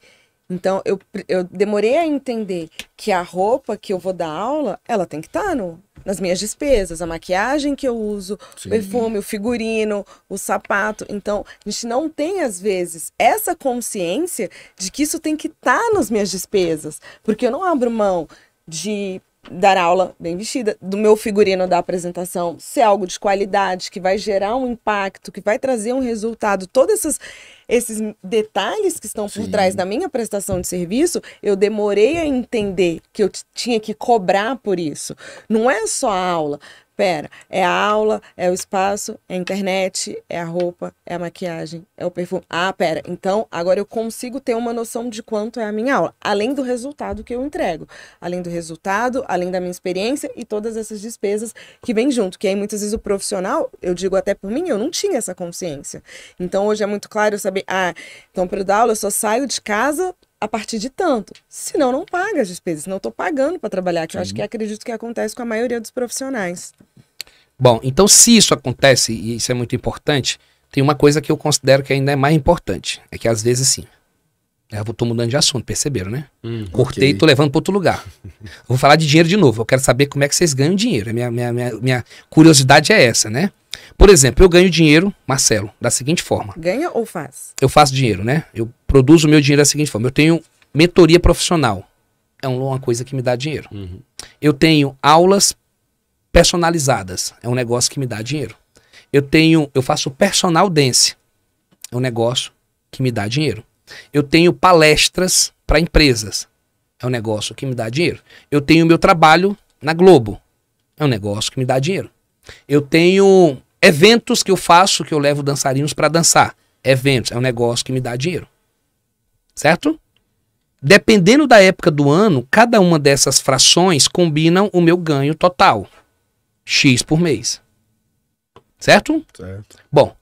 Então, eu, eu demorei a entender que a roupa que eu vou dar aula, ela tem que estar tá no, nas minhas despesas, a maquiagem que eu uso, Sim. o perfume, o figurino, o sapato. Então, a gente não tem, às vezes, essa consciência de que isso tem que estar tá nas minhas despesas, porque eu não abro mão de dar aula bem vestida, do meu figurino da apresentação ser algo de qualidade, que vai gerar um impacto, que vai trazer um resultado. Todos esses, esses detalhes que estão Sim. por trás da minha prestação de serviço, eu demorei a entender que eu tinha que cobrar por isso. Não é só a aula. Pera, é a aula, é o espaço, é a internet, é a roupa, é a maquiagem, é o perfume. Ah, pera, então agora eu consigo ter uma noção de quanto é a minha aula, além do resultado que eu entrego, além do resultado, além da minha experiência e todas essas despesas que vêm junto. Que aí muitas vezes o profissional, eu digo até por mim, eu não tinha essa consciência. Então hoje é muito claro eu saber, ah, então para dar aula eu só saio de casa a partir de tanto. Senão não paga as despesas, senão eu tô pagando para trabalhar, que eu acho que acredito que acontece com a maioria dos profissionais. Bom, então se isso acontece, e isso é muito importante, tem uma coisa que eu considero que ainda é mais importante. É que às vezes sim. Né, eu tô mudando de assunto, perceberam, né? Hum, Cortei e tô levando para outro lugar. vou falar de dinheiro de novo. Eu quero saber como é que vocês ganham dinheiro. A minha, minha, minha, minha curiosidade é essa, né? Por exemplo, eu ganho dinheiro, Marcelo, da seguinte forma. Ganha ou faz? Eu faço dinheiro, né? Eu produzo meu dinheiro da seguinte forma. Eu tenho mentoria profissional. É uma coisa que me dá dinheiro. Uhum. Eu tenho aulas personalizadas. É um negócio que me dá dinheiro. Eu tenho, eu faço personal dance. É um negócio que me dá dinheiro. Eu tenho palestras para empresas. É um negócio que me dá dinheiro. Eu tenho meu trabalho na Globo. É um negócio que me dá dinheiro. Eu tenho Eventos que eu faço, que eu levo dançarinos para dançar. Eventos, é um negócio que me dá dinheiro. Certo? Dependendo da época do ano, cada uma dessas frações combinam o meu ganho total. X por mês. Certo? Certo. Bom,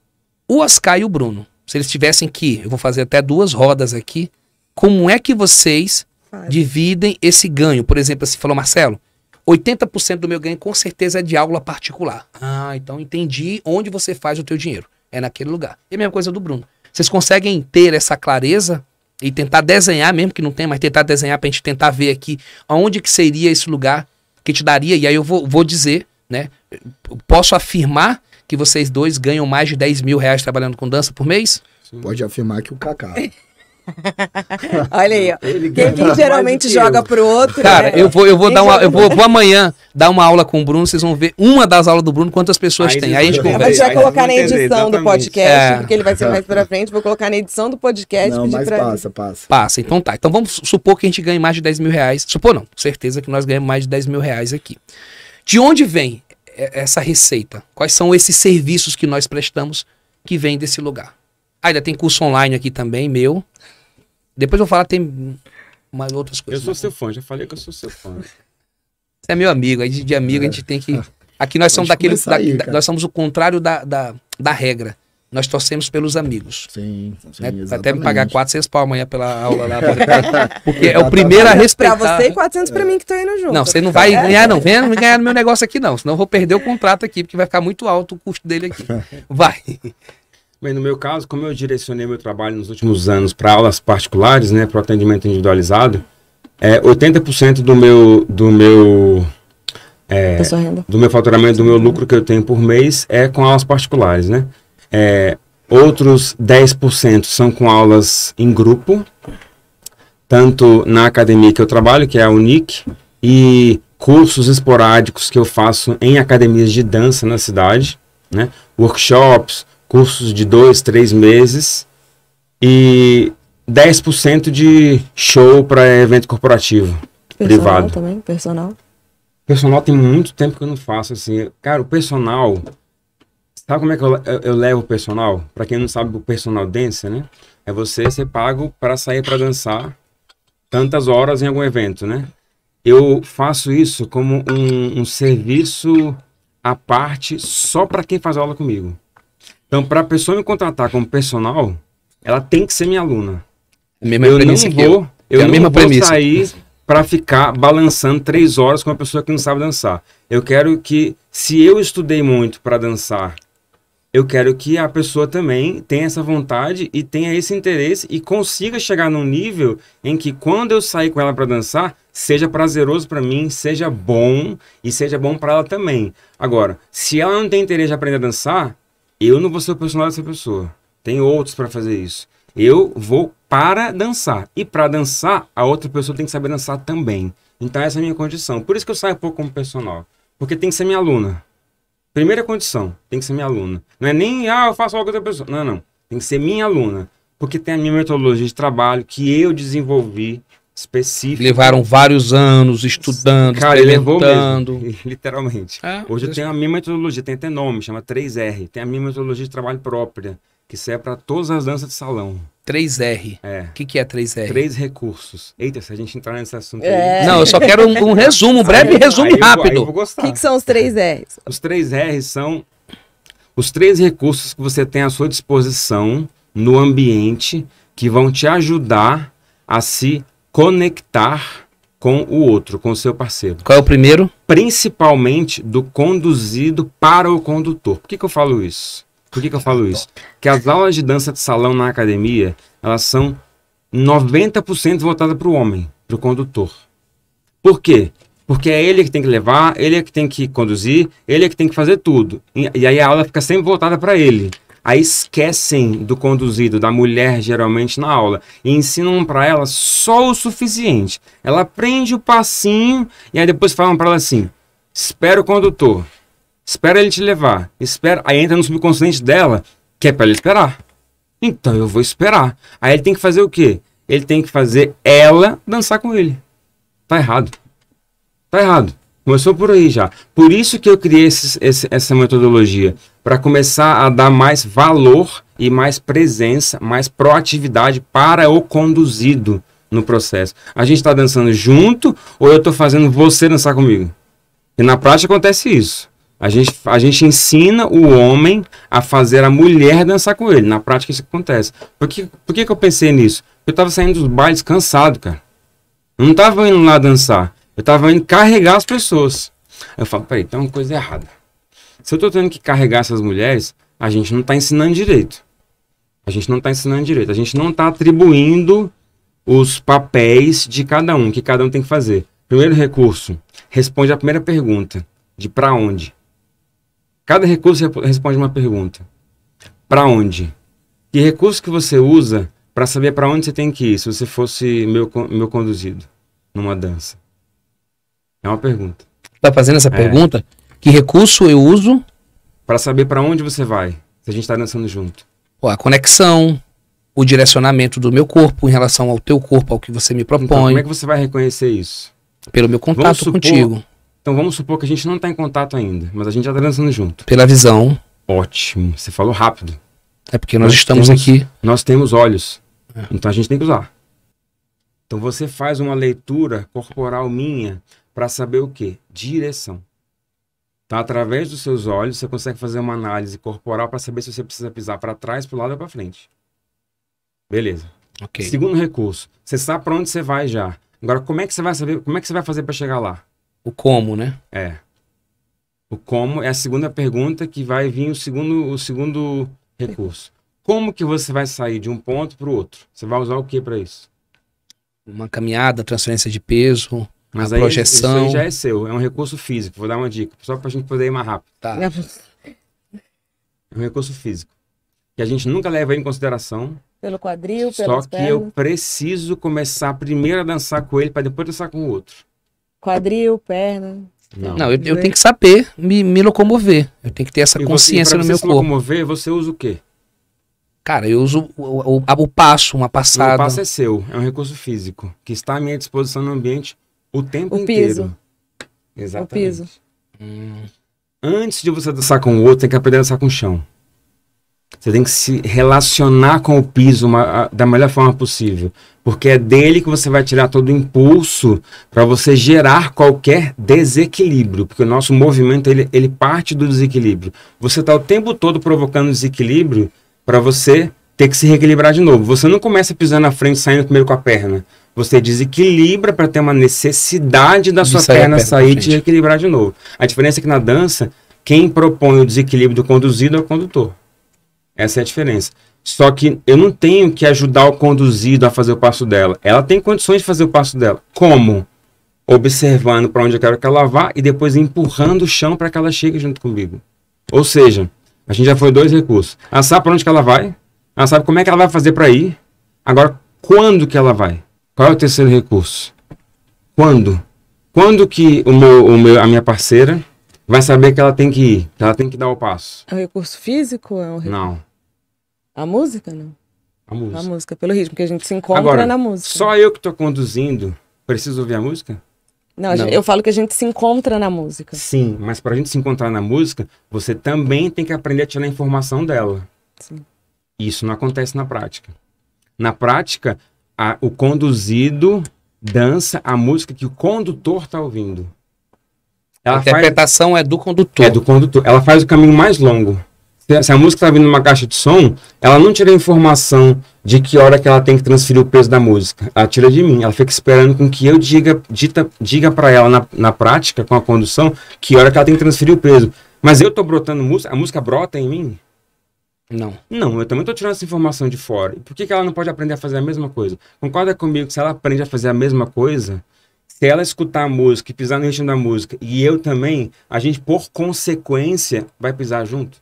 o Oscar e o Bruno, se eles tivessem que, eu vou fazer até duas rodas aqui, como é que vocês Faz. dividem esse ganho? Por exemplo, assim, falou Marcelo, 80% do meu ganho com certeza é de aula particular. Ah, então entendi onde você faz o teu dinheiro. É naquele lugar. E a mesma coisa do Bruno. Vocês conseguem ter essa clareza e tentar desenhar, mesmo que não tenha, mas tentar desenhar para a gente tentar ver aqui aonde que seria esse lugar que te daria. E aí eu vou, vou dizer, né? Posso afirmar que vocês dois ganham mais de 10 mil reais trabalhando com dança por mês? Sim. Pode afirmar que o Kaká. [laughs] [laughs] Olha aí, ó. Ele quem, quem geralmente joga eu. pro outro. Cara, né? eu vou, eu vou dar uma, eu vou, vou, amanhã dar uma aula com o Bruno, vocês vão ver uma das aulas do Bruno, quantas pessoas aí tem. Aí a gente conversa. A gente vai colocar na edição do podcast, é. porque ele vai ser mais pra frente, vou colocar na edição do podcast. Não, mas passa, passa. Passa, então tá. Então vamos supor que a gente ganhe mais de 10 mil reais. Supor não, certeza que nós ganhamos mais de 10 mil reais aqui. De onde vem essa receita? Quais são esses serviços que nós prestamos que vem desse lugar? Ah, ainda tem curso online aqui também, meu. Depois eu vou falar, tem mais outras coisas. Eu sou seu fã, já falei que eu sou seu fã. [laughs] Você é meu amigo, aí de amigo é. a gente tem que. [laughs] Aqui nós somos daquele. Aí, da, nós somos o contrário da, da, da regra. Nós torcemos pelos amigos. Sim, sim né? Até me pagar 400 pau amanhã pela aula lá. [laughs] Porque é o primeiro a respeitar. Pra você e 400 pra mim que tô indo junto. Não, você não vai é. ganhar não. Vem ganhar no meu negócio aqui não. Senão eu vou perder o contrato aqui, porque vai ficar muito alto o custo dele aqui. Vai. Bem, no meu caso, como eu direcionei meu trabalho nos últimos anos para aulas particulares, né, para o atendimento individualizado, é, 80% do meu do meu é, do meu faturamento, do meu lucro que eu tenho por mês é com aulas particulares, né? É, outros 10% são com aulas em grupo, tanto na academia que eu trabalho, que é a Unic, e cursos esporádicos que eu faço em academias de dança na cidade, né? Workshops, cursos de dois, três meses e 10% de show para evento corporativo, personal privado. também, personal. Personal tem muito tempo que eu não faço assim. Cara, o personal, sabe como é que eu, eu, eu levo o personal? Para quem não sabe, o personal dance, né? É você ser pago para sair para dançar tantas horas em algum evento, né? Eu faço isso como um, um serviço à parte só para quem faz aula comigo. Então, para a pessoa me contratar como personal, ela tem que ser minha aluna. Mesma eu não vou, eu, eu é não mesma vou premissa. sair para ficar balançando três horas com uma pessoa que não sabe dançar. Eu quero que, se eu estudei muito para dançar, eu quero que a pessoa também tenha essa vontade e tenha esse interesse e consiga chegar num nível em que, quando eu sair com ela para dançar, seja prazeroso para mim, seja bom e seja bom para ela também. Agora, se ela não tem interesse de aprender a dançar, eu não vou ser o personagem dessa pessoa. Tem outros para fazer isso. Eu vou para dançar. E para dançar, a outra pessoa tem que saber dançar também. Então essa é a minha condição. Por isso que eu saio pouco como personal. Porque tem que ser minha aluna. Primeira condição, tem que ser minha aluna. Não é nem, ah, eu faço algo outra pessoa. Não, não. Tem que ser minha aluna. Porque tem a minha metodologia de trabalho que eu desenvolvi específico. Levaram vários anos estudando, Cara, experimentando. Mesmo, [laughs] literalmente. É, Hoje eu tenho a minha metodologia, tem até nome, chama 3R. Tem a minha metodologia de trabalho própria, que serve para todas as danças de salão. 3R. É. O que, que é 3R? Três recursos. Eita, se a gente entrar nesse assunto é. aí... Não, eu só quero um, um [laughs] resumo, um breve aí, resumo aí, rápido. O que, que são os 3Rs? É. Os 3Rs são os três recursos que você tem à sua disposição no ambiente que vão te ajudar a se conectar com o outro, com o seu parceiro. Qual é o primeiro? Principalmente do conduzido para o condutor. Por que, que eu falo isso? Por que, que eu falo isso? Que as aulas de dança de salão na academia, elas são 90% voltadas para o homem, para o condutor. Por quê? Porque é ele que tem que levar, ele é que tem que conduzir, ele é que tem que fazer tudo. E, e aí a aula fica sempre voltada para ele. Aí esquecem do conduzido da mulher, geralmente na aula, e ensinam para ela só o suficiente. Ela aprende o passinho e aí depois falam para ela assim: espera o condutor, espera ele te levar, espera. Aí entra no subconsciente dela, que é para ele esperar. Então eu vou esperar. Aí ele tem que fazer o quê? Ele tem que fazer ela dançar com ele. Tá errado. Tá errado. Começou por aí já. Por isso que eu criei esse, esse, essa metodologia, para começar a dar mais valor e mais presença, mais proatividade para o conduzido no processo. A gente está dançando junto ou eu estou fazendo você dançar comigo? E na prática acontece isso. A gente, a gente ensina o homem a fazer a mulher dançar com ele. Na prática isso acontece. Por que, por que, que eu pensei nisso? Eu estava saindo dos bailes cansado, cara. Eu não estava indo lá dançar. Eu tava indo carregar as pessoas. Eu falo, peraí, tem uma coisa errada. Se eu tô tendo que carregar essas mulheres, a gente não tá ensinando direito. A gente não tá ensinando direito. A gente não tá atribuindo os papéis de cada um, que cada um tem que fazer. Primeiro recurso, responde a primeira pergunta, de para onde? Cada recurso responde uma pergunta. Para onde? Que recurso que você usa para saber para onde você tem que ir, se você fosse meu, meu conduzido numa dança? É uma pergunta. Tá fazendo essa é. pergunta? Que recurso eu uso? Para saber para onde você vai, se a gente está dançando junto. Pô, a conexão, o direcionamento do meu corpo em relação ao teu corpo, ao que você me então, propõe. Então, como é que você vai reconhecer isso? Pelo meu contato supor, contigo. Então vamos supor que a gente não está em contato ainda, mas a gente já está dançando junto. Pela visão. Ótimo, você falou rápido. É porque nós, nós estamos temos, aqui. Nós temos olhos, é. então a gente tem que usar. Então você faz uma leitura corporal minha para saber o que Direção. Então, através dos seus olhos, você consegue fazer uma análise corporal para saber se você precisa pisar para trás, para o lado ou para frente. Beleza. Okay. Segundo recurso, você sabe para onde você vai já. Agora, como é que você vai saber? Como é que você vai fazer para chegar lá? O como, né? É. O como é a segunda pergunta que vai vir o segundo, o segundo recurso. Como que você vai sair de um ponto para o outro? Você vai usar o que para isso? Uma caminhada, transferência de peso. Mas a projeção. Isso já é seu, é um recurso físico. Vou dar uma dica, só para a gente poder ir mais rápido. Tá. É um recurso físico. Que a gente nunca leva em consideração. Pelo quadril, pelo Só que pernas. eu preciso começar primeiro a dançar com ele para depois dançar com o outro. Quadril, perna. Não, Não eu, eu, tenho que saber me, me, locomover. Eu tenho que ter essa e consciência você, no meu corpo. você se locomover, você usa o quê? Cara, eu uso o, o, o, o passo, uma passada. O passo é seu, é um recurso físico que está à minha disposição no ambiente o tempo o piso. inteiro. Exatamente. O piso. Hum. Antes de você dançar com o outro, tem que aprender a dançar com o chão. Você tem que se relacionar com o piso uma, da melhor forma possível. Porque é dele que você vai tirar todo o impulso para você gerar qualquer desequilíbrio. Porque o nosso movimento ele, ele parte do desequilíbrio. Você está o tempo todo provocando desequilíbrio para você ter que se reequilibrar de novo. Você não começa pisando na frente saindo primeiro com a perna. Você desequilibra para ter uma necessidade da de sua perna, perna sair e te equilibrar de novo. A diferença é que na dança, quem propõe o desequilíbrio do conduzido é o condutor. Essa é a diferença. Só que eu não tenho que ajudar o conduzido a fazer o passo dela. Ela tem condições de fazer o passo dela. Como? Observando para onde eu quero que ela vá e depois empurrando o chão para que ela chegue junto comigo. Ou seja, a gente já foi dois recursos. Ela sabe para onde que ela vai, ela sabe como é que ela vai fazer para ir. Agora, quando que ela vai? Qual é o terceiro recurso? Quando? Quando que o meu, o meu, a minha parceira vai saber que ela tem que ir, que ela tem que dar o passo? É um recurso físico? É um recurso... Não. A música, não? A música. A música, pelo ritmo, que a gente se encontra Agora, na música. Só eu que estou conduzindo, preciso ouvir a música? Não, não, eu falo que a gente se encontra na música. Sim, mas para a gente se encontrar na música, você também tem que aprender a tirar a informação dela. Sim. Isso não acontece na prática. Na prática, a, o conduzido dança a música que o condutor está ouvindo. Ela a interpretação faz... é do condutor. É do condutor. Ela faz o caminho mais longo. Se, a música está vindo numa caixa de som, ela não tira a informação de que hora que ela tem que transferir o peso da música. Ela tira de mim. Ela fica esperando com que eu diga dita, diga para ela na, na prática, com a condução, que hora que ela tem que transferir o peso. Mas eu estou brotando música, a música brota em mim. Não. Não, eu também estou tirando essa informação de fora. E por que, que ela não pode aprender a fazer a mesma coisa? Concorda comigo que se ela aprende a fazer a mesma coisa, se ela escutar a música e pisar no ritmo da música, e eu também, a gente, por consequência, vai pisar junto?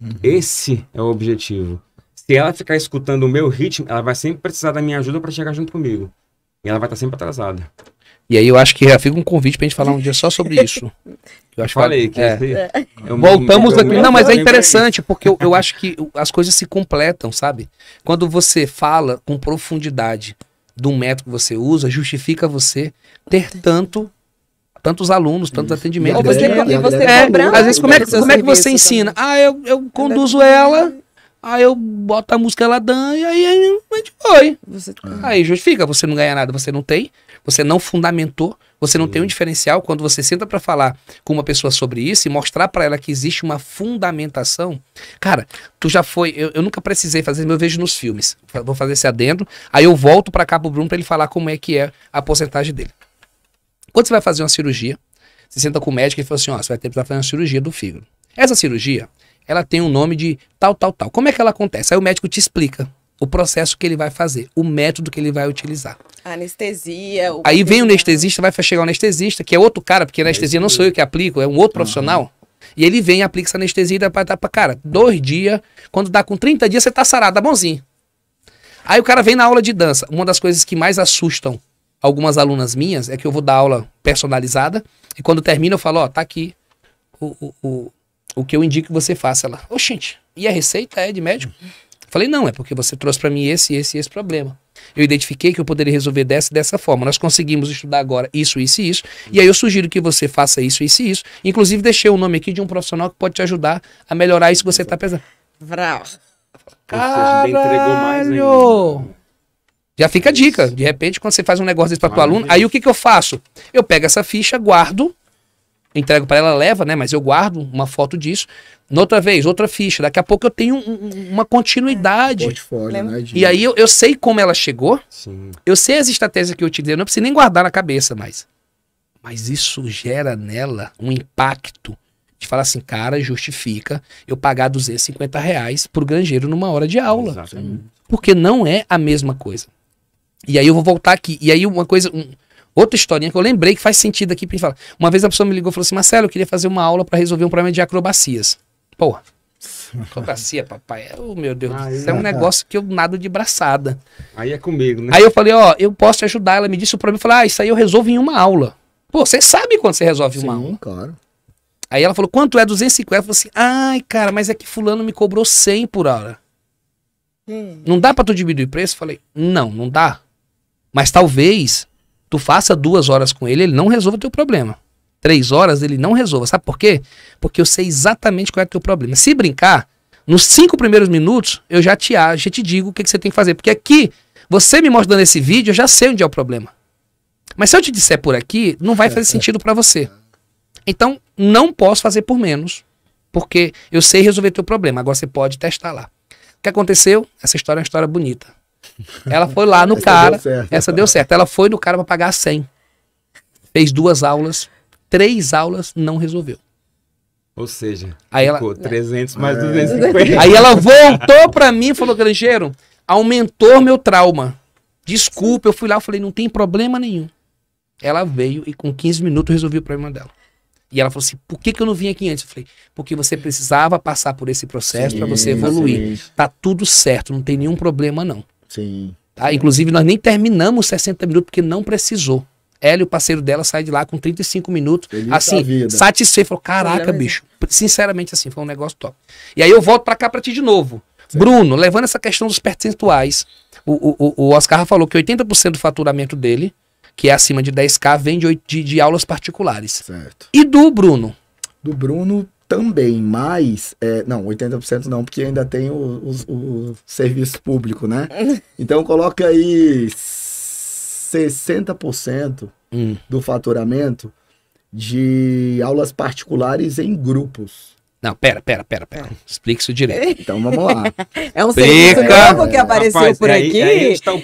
Uhum. Esse é o objetivo. Se ela ficar escutando o meu ritmo, ela vai sempre precisar da minha ajuda para chegar junto comigo. E ela vai estar tá sempre atrasada. E aí eu acho que já fica um convite pra gente falar um dia só sobre isso. Eu acho Falei que, é. que é. voltamos aqui Não, mas é interessante porque eu, eu acho que as coisas se completam, sabe? Quando você fala com profundidade do método que você usa, justifica você ter tanto tantos alunos, tantos isso. atendimentos. Ou você, é, e você é, às vezes, como é, que, como é que você ensina? Também. Ah, eu, eu conduzo ela, aí ah, eu boto a música ela dança, e aí a gente foi. Aí justifica, você não ganha nada, você não tem você não fundamentou, você não uhum. tem um diferencial quando você senta para falar com uma pessoa sobre isso e mostrar para ela que existe uma fundamentação. Cara, tu já foi, eu, eu nunca precisei fazer, eu vejo nos filmes. Vou fazer esse adendo, aí eu volto para cá pro Bruno para ele falar como é que é a porcentagem dele. Quando você vai fazer uma cirurgia, você senta com o médico e fala assim, ó, você vai ter que fazer uma cirurgia do fígado. Essa cirurgia, ela tem o um nome de tal, tal, tal. Como é que ela acontece? Aí o médico te explica o processo que ele vai fazer, o método que ele vai utilizar. A anestesia. Aí vem o anestesista, vai chegar o anestesista, que é outro cara, porque a anestesia não sou eu que aplico, é um outro uhum. profissional. E ele vem, aplica essa anestesia e dá pra, cara, dois dias. Quando dá com 30 dias, você tá sarado, tá bonzinho. Aí o cara vem na aula de dança. Uma das coisas que mais assustam algumas alunas minhas é que eu vou dar aula personalizada. E quando termina, eu falo, ó, tá aqui o, o, o, o que eu indico que você faça lá. Oxente, e a receita é de médico? Falei, não, é porque você trouxe para mim esse, esse esse problema. Eu identifiquei que eu poderia resolver dessa dessa forma. Nós conseguimos estudar agora isso, isso e isso. E aí eu sugiro que você faça isso, isso e isso. Inclusive, deixei o nome aqui de um profissional que pode te ajudar a melhorar isso que você tá pesando. Vral. Caralho! Já fica a dica. De repente, quando você faz um negócio desse para tua aluna, aí o que, que eu faço? Eu pego essa ficha, guardo entrego para ela, leva, né? Mas eu guardo uma foto disso. Noutra vez, outra ficha. Daqui a pouco eu tenho um, uma continuidade. Portfólio, né? E aí eu, eu sei como ela chegou. Sim. Eu sei as estratégias que eu utilizei. Eu não preciso nem guardar na cabeça mais. Mas isso gera nela um impacto de falar assim, cara, justifica eu pagar 250 reais pro granjeiro numa hora de aula. Exatamente. Porque não é a mesma coisa. E aí eu vou voltar aqui. E aí uma coisa, um, Outra historinha que eu lembrei que faz sentido aqui para falar. Uma vez a pessoa me ligou e falou assim: Marcelo, eu queria fazer uma aula para resolver um problema de acrobacias. Porra. Acrobacia, papai. Oh, meu Deus. Aí, isso é um é. negócio que eu nado de braçada. Aí é comigo, né? Aí eu falei, ó, eu posso te ajudar. Ela me disse o problema. Eu falei, ah, isso aí eu resolvo em uma aula. Pô, você sabe quando você resolve Sim, uma aula. claro. Aí ela falou, quanto é 250? Eu falei assim, ai, cara, mas é que fulano me cobrou 100 por hora. Hum. Não dá pra tu dividir o preço? Eu falei, não, não dá. Mas talvez Tu faça duas horas com ele, ele não resolve o teu problema. Três horas ele não resolve. Sabe por quê? Porque eu sei exatamente qual é o teu problema. Se brincar, nos cinco primeiros minutos, eu já te, já te digo o que, que você tem que fazer. Porque aqui, você me mostrando esse vídeo, eu já sei onde é o problema. Mas se eu te disser por aqui, não vai é, fazer é. sentido para você. Então, não posso fazer por menos, porque eu sei resolver teu problema. Agora você pode testar lá. O que aconteceu? Essa história é uma história bonita. Ela foi lá no essa cara. Deu essa deu certo. Ela foi no cara para pagar 100. Fez duas aulas, três aulas, não resolveu. Ou seja, aí ficou ela, 300 mais 250. É. Aí ela voltou para mim e falou: Grangeiro, aumentou meu trauma. Desculpa, eu fui lá, eu falei: não tem problema nenhum. Ela veio e com 15 minutos resolvi o problema dela. E ela falou assim: por que, que eu não vim aqui antes? Eu falei: porque você precisava passar por esse processo para você evoluir. Sim. Tá tudo certo, não tem nenhum problema não. Sim. Tá? Inclusive, nós nem terminamos 60 minutos porque não precisou. Ela e o parceiro dela sai de lá com 35 minutos, Feliz assim, satisfeito. Falou, caraca, bicho. É Sinceramente, assim, foi um negócio top. E aí eu volto para cá para ti de novo. Bruno, levando essa questão dos percentuais, o, o, o Oscar falou que 80% do faturamento dele, que é acima de 10k, vem de, de, de aulas particulares. Certo. E do Bruno? Do Bruno, também, mas. É, não, 80% não, porque ainda tem o, o, o, serviço público, né? [laughs] Então coloca aí 60% hum. do faturamento de aulas particulares em grupos. Não, pera, pera, pera, pera. É. Explica isso direito. Então vamos lá. [laughs] é um Explica. serviço novo que apareceu Rapaz, por aqui. Aí, tá o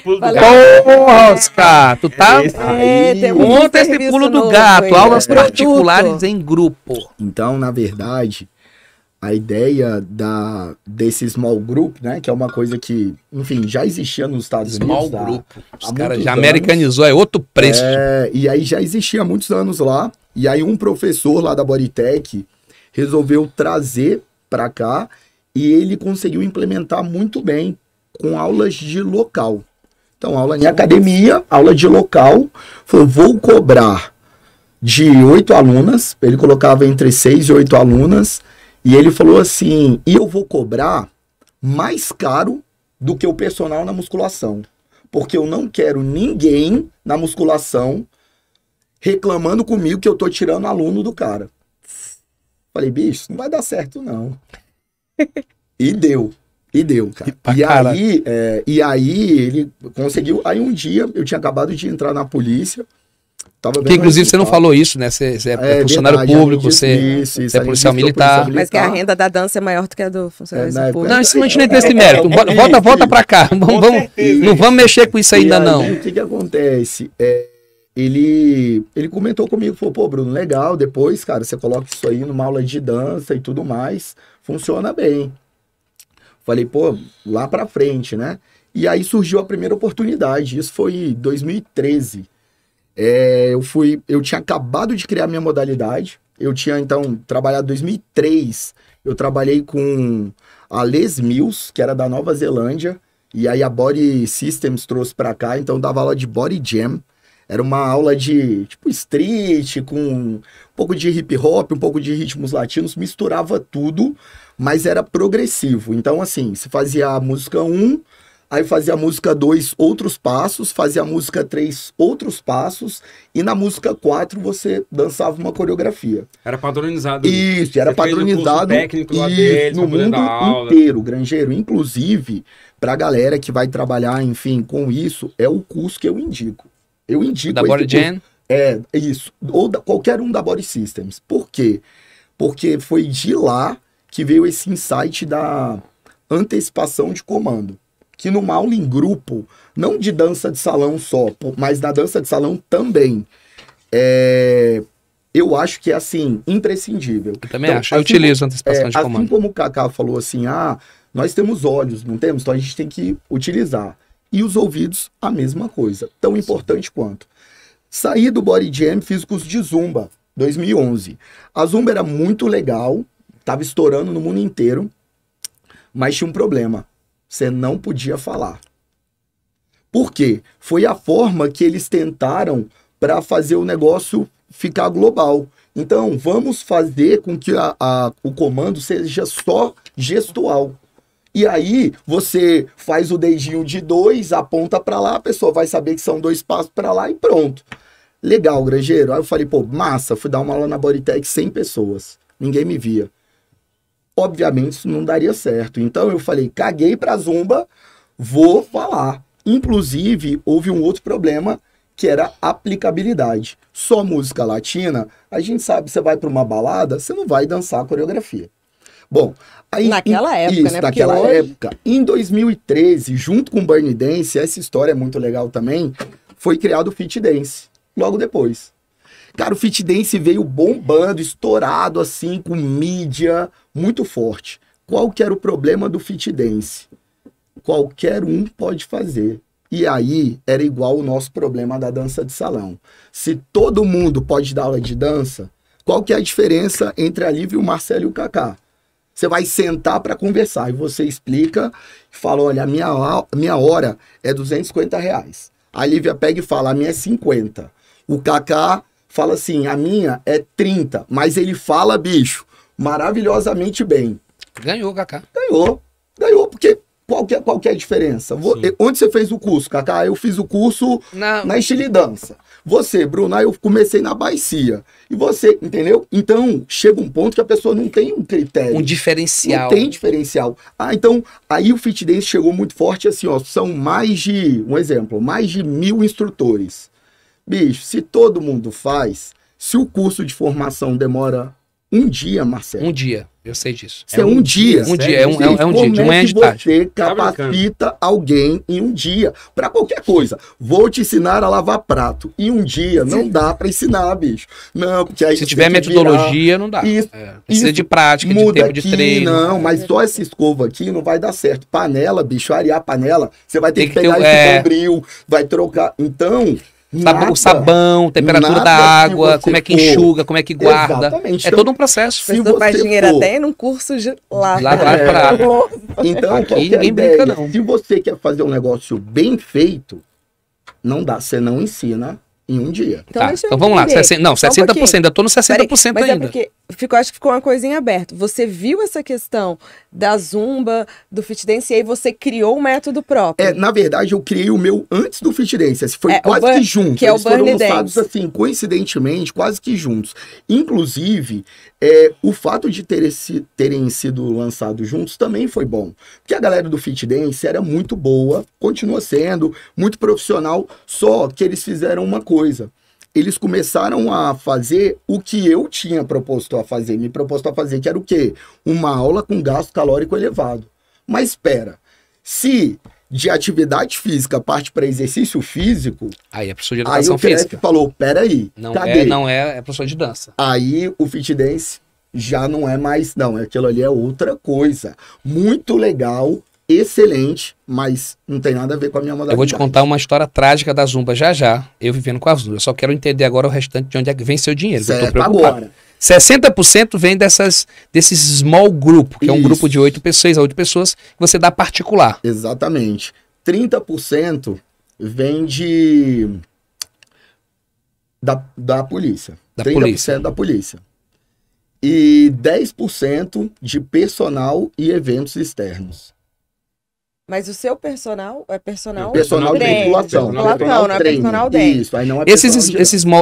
é. Oscar, tu tá? É, é Conta esse pulo do gato, aí, aulas é. particulares em grupo. Então, na verdade, a ideia da, desse small group, né? Que é uma coisa que, enfim, já existia nos Estados small Unidos. Small group. Há, Os caras já anos. americanizou, é outro preço. É, e aí já existia há muitos anos lá. E aí um professor lá da Bodytech resolveu trazer para cá e ele conseguiu implementar muito bem com aulas de local. Então, aula em então, academia, aula de local, falou, vou cobrar de oito alunas, ele colocava entre seis e oito alunas, e ele falou assim, e eu vou cobrar mais caro do que o personal na musculação, porque eu não quero ninguém na musculação reclamando comigo que eu tô tirando aluno do cara. Falei, bicho, não vai dar certo, não. e deu. E deu, cara. E, e aí, é, e aí ele conseguiu. Aí um dia eu tinha acabado de entrar na polícia. Tava que inclusive você não falou isso, né? Você, você é, é, funcionário verdade, público, você, isso, isso, é policial militar. Policial Mas que a renda da dança é maior do que a do funcionário é, público. Não, isso não a gente nem tem esse mérito. Volta, é, é, volta é, pra cá. Vamos, não vamos mexer com isso ainda, aí, não. O que, que acontece? É ele, ele comentou comigo, falou, pô, Bruno, legal, depois, cara, você coloca isso aí numa aula de dança e tudo mais, funciona bem. Falei, pô, lá pra frente, né? E aí surgiu a primeira oportunidade, isso foi 2013. É, eu fui, eu tinha acabado de criar minha modalidade, eu tinha então trabalhado 2003, eu trabalhei com a Les Mills, que era da Nova Zelândia, e aí a Body Systems trouxe para cá, então dava aula de Body Jam, era uma aula de tipo street, com um pouco de hip hop, um pouco de ritmos latinos, misturava tudo, mas era progressivo. Então, assim, se fazia a música 1, um, aí fazia a música 2 outros passos, fazia a música 3 outros passos, e na música 4 você dançava uma coreografia. Era padronizado. Isso, era você padronizado. técnico lá no mundo inteiro, granjeiro. Inclusive, para a galera que vai trabalhar, enfim, com isso, é o curso que eu indico. Eu indico. Da Body Gen? É, isso. Ou da, qualquer um da Body Systems. Por quê? Porque foi de lá que veio esse insight da antecipação de comando. Que no Mauling Grupo, não de dança de salão só, mas da dança de salão também. É, eu acho que é assim, imprescindível. Eu também então, acho, assim, eu utilizo a antecipação é, de comando. Assim como o Kaká falou assim, ah, nós temos olhos, não temos? Então a gente tem que utilizar e os ouvidos, a mesma coisa, tão importante quanto. Saí do Body Jam, fiz curso de Zumba, 2011. A Zumba era muito legal, estava estourando no mundo inteiro, mas tinha um problema. Você não podia falar. Por quê? Foi a forma que eles tentaram para fazer o negócio ficar global. Então, vamos fazer com que a, a, o comando seja só gestual. E aí você faz o dedinho de dois, aponta para lá, a pessoa vai saber que são dois passos para lá e pronto. Legal, granjeiro. Aí eu falei, pô, massa, fui dar uma aula na Bodytech 100 pessoas. Ninguém me via. Obviamente isso não daria certo. Então eu falei, caguei pra zumba, vou falar. Inclusive, houve um outro problema que era aplicabilidade. Só música latina, a gente sabe, você vai para uma balada, você não vai dançar a coreografia. Bom, aí, naquela em, época, isso, né? naquela hoje... época. Em 2013, junto com o Burn Dance, essa história é muito legal também, foi criado o Fit Dance, logo depois. Cara, o Fit Dance veio bombando, estourado assim, com mídia muito forte. Qual que era o problema do Fit Dance? Qualquer um pode fazer. E aí era igual o nosso problema da dança de salão. Se todo mundo pode dar aula de dança, qual que é a diferença entre a Lívia, o Marcelo e o Kaká? Você vai sentar para conversar e você explica fala: olha, a minha, minha hora é 250 reais. A Lívia pega e fala: a minha é 50. O Kaká fala assim: a minha é 30. Mas ele fala, bicho, maravilhosamente bem. Ganhou, Kaká. Ganhou. Ganhou, porque qual que é, qual que é a diferença? Vou, onde você fez o curso, Cacá? Eu fiz o curso na, na estilidança. Você, Bruna, eu comecei na bacia. E você, entendeu? Então, chega um ponto que a pessoa não tem um critério. Um diferencial. Não tem diferencial. Ah, então, aí o Fit Dance chegou muito forte, assim, ó, são mais de, um exemplo, mais de mil instrutores. Bicho, se todo mundo faz, se o curso de formação demora um dia, Marcelo. Um dia. Eu sei disso. Isso é, é um, é um dia. dia. Um dia, é, é um, é um dia, de manhã de é tarde. Você capacita alguém em um dia. Para qualquer coisa. Vou te ensinar a lavar prato. Em um dia não dá para ensinar, bicho. Não, porque aí Se tiver metodologia, virar. não dá. Isso, é. Precisa isso de prática, de tempo aqui, de treino. Não, mas só essa escova aqui não vai dar certo. Panela, bicho, arear a panela, você vai ter Tem que, que pegar ter, esse é... cobril, vai trocar. Então, Nada, o sabão, temperatura da água, como é que enxuga, como é que guarda. Exatamente. É então, todo um processo. Se você faz dinheiro for... até num curso de lá. Lá é. pra água. Então, Aqui, ninguém brinca, não. Se você quer fazer um negócio bem feito, não dá. Você não ensina em um dia. Então, tá, então vamos lá. 60, não, 60%. Um ainda estou no 60% Peraí, é ainda. É porque ficou, acho que ficou uma coisinha aberta. Você viu essa questão da Zumba, do Fit Dance, e aí você criou um método próprio. É, na verdade, eu criei o meu antes do Fit Dance. Foi é, quase que junto. Que é Eles foram lançados, assim, coincidentemente, quase que juntos. Inclusive, é, o fato de ter esse, terem sido lançados juntos também foi bom. Porque a galera do Fit Dance era muito boa, continua sendo, muito profissional, só que eles fizeram uma coisa coisa. Eles começaram a fazer o que eu tinha proposto a fazer, me proposto a fazer, que era o quê? Uma aula com gasto calórico elevado. Mas espera, se de atividade física parte para exercício físico. Aí é professor de educação aí o física. falou: peraí. Não cadê? é, não é, é professor de dança. Aí o fit dance já não é mais, não. Aquilo ali é outra coisa. Muito legal, excelente, mas não tem nada a ver com a minha modalidade. Eu vou te contar uma história trágica da Zumba já já, eu vivendo com a Zumba. Eu só quero entender agora o restante de onde é que vem seu dinheiro. Certo, eu tô preocupado. agora. 60% vem dessas, desses small group, que Isso. é um grupo de 8 pessoas, 8 pessoas, que você dá particular. Exatamente. 30% vem de. da, da polícia. Da 30% polícia. da polícia. E 10% de personal e eventos externos. Mas o seu personal é personal, personal de vinculação. Não, personal não é personal dance. Isso, aí não é esses, de...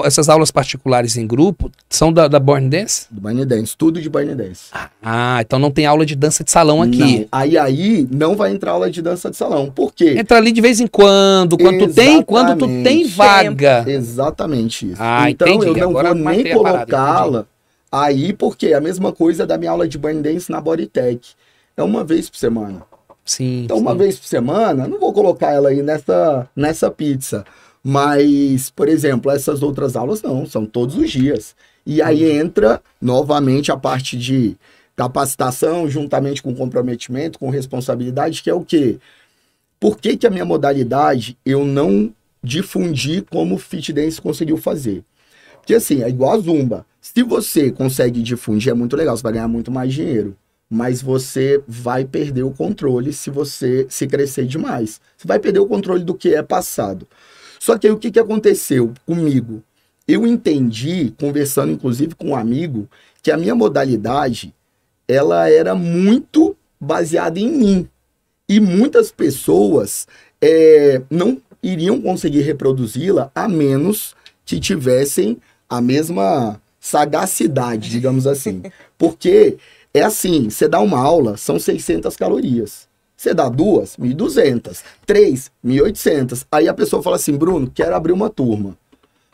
essas aulas particulares em grupo são da, da Born Dance? Do Born Dance, tudo de Born Dance. Ah, então não tem aula de dança de salão aqui. Não. Aí aí não vai entrar aula de dança de salão. Por quê? Entra ali de vez em quando, quando Exatamente. tu tem, quando tu tem vaga. Exatamente isso. Ah, então entendi. eu não Agora vou nem é colocá-la aí porque é a mesma coisa da minha aula de Born Dance na Bodytech. É uma vez por semana. Sim. Então, sim. uma vez por semana, não vou colocar ela aí nessa, nessa pizza. Mas, por exemplo, essas outras aulas não, são todos os dias. E aí uhum. entra novamente a parte de capacitação, juntamente com comprometimento, com responsabilidade, que é o quê? Por que, que a minha modalidade eu não difundi como o Fit Dance conseguiu fazer? Porque assim, é igual a Zumba. Se você consegue difundir, é muito legal, você vai ganhar muito mais dinheiro mas você vai perder o controle se você se crescer demais. Você vai perder o controle do que é passado. Só que aí o que, que aconteceu comigo? Eu entendi, conversando inclusive com um amigo, que a minha modalidade ela era muito baseada em mim. E muitas pessoas é, não iriam conseguir reproduzi-la a menos que tivessem a mesma sagacidade, digamos assim. [laughs] Porque é assim, você dá uma aula, são 600 calorias. Você dá duas, 1.200. Três, 1.800. Aí a pessoa fala assim, Bruno, quero abrir uma turma.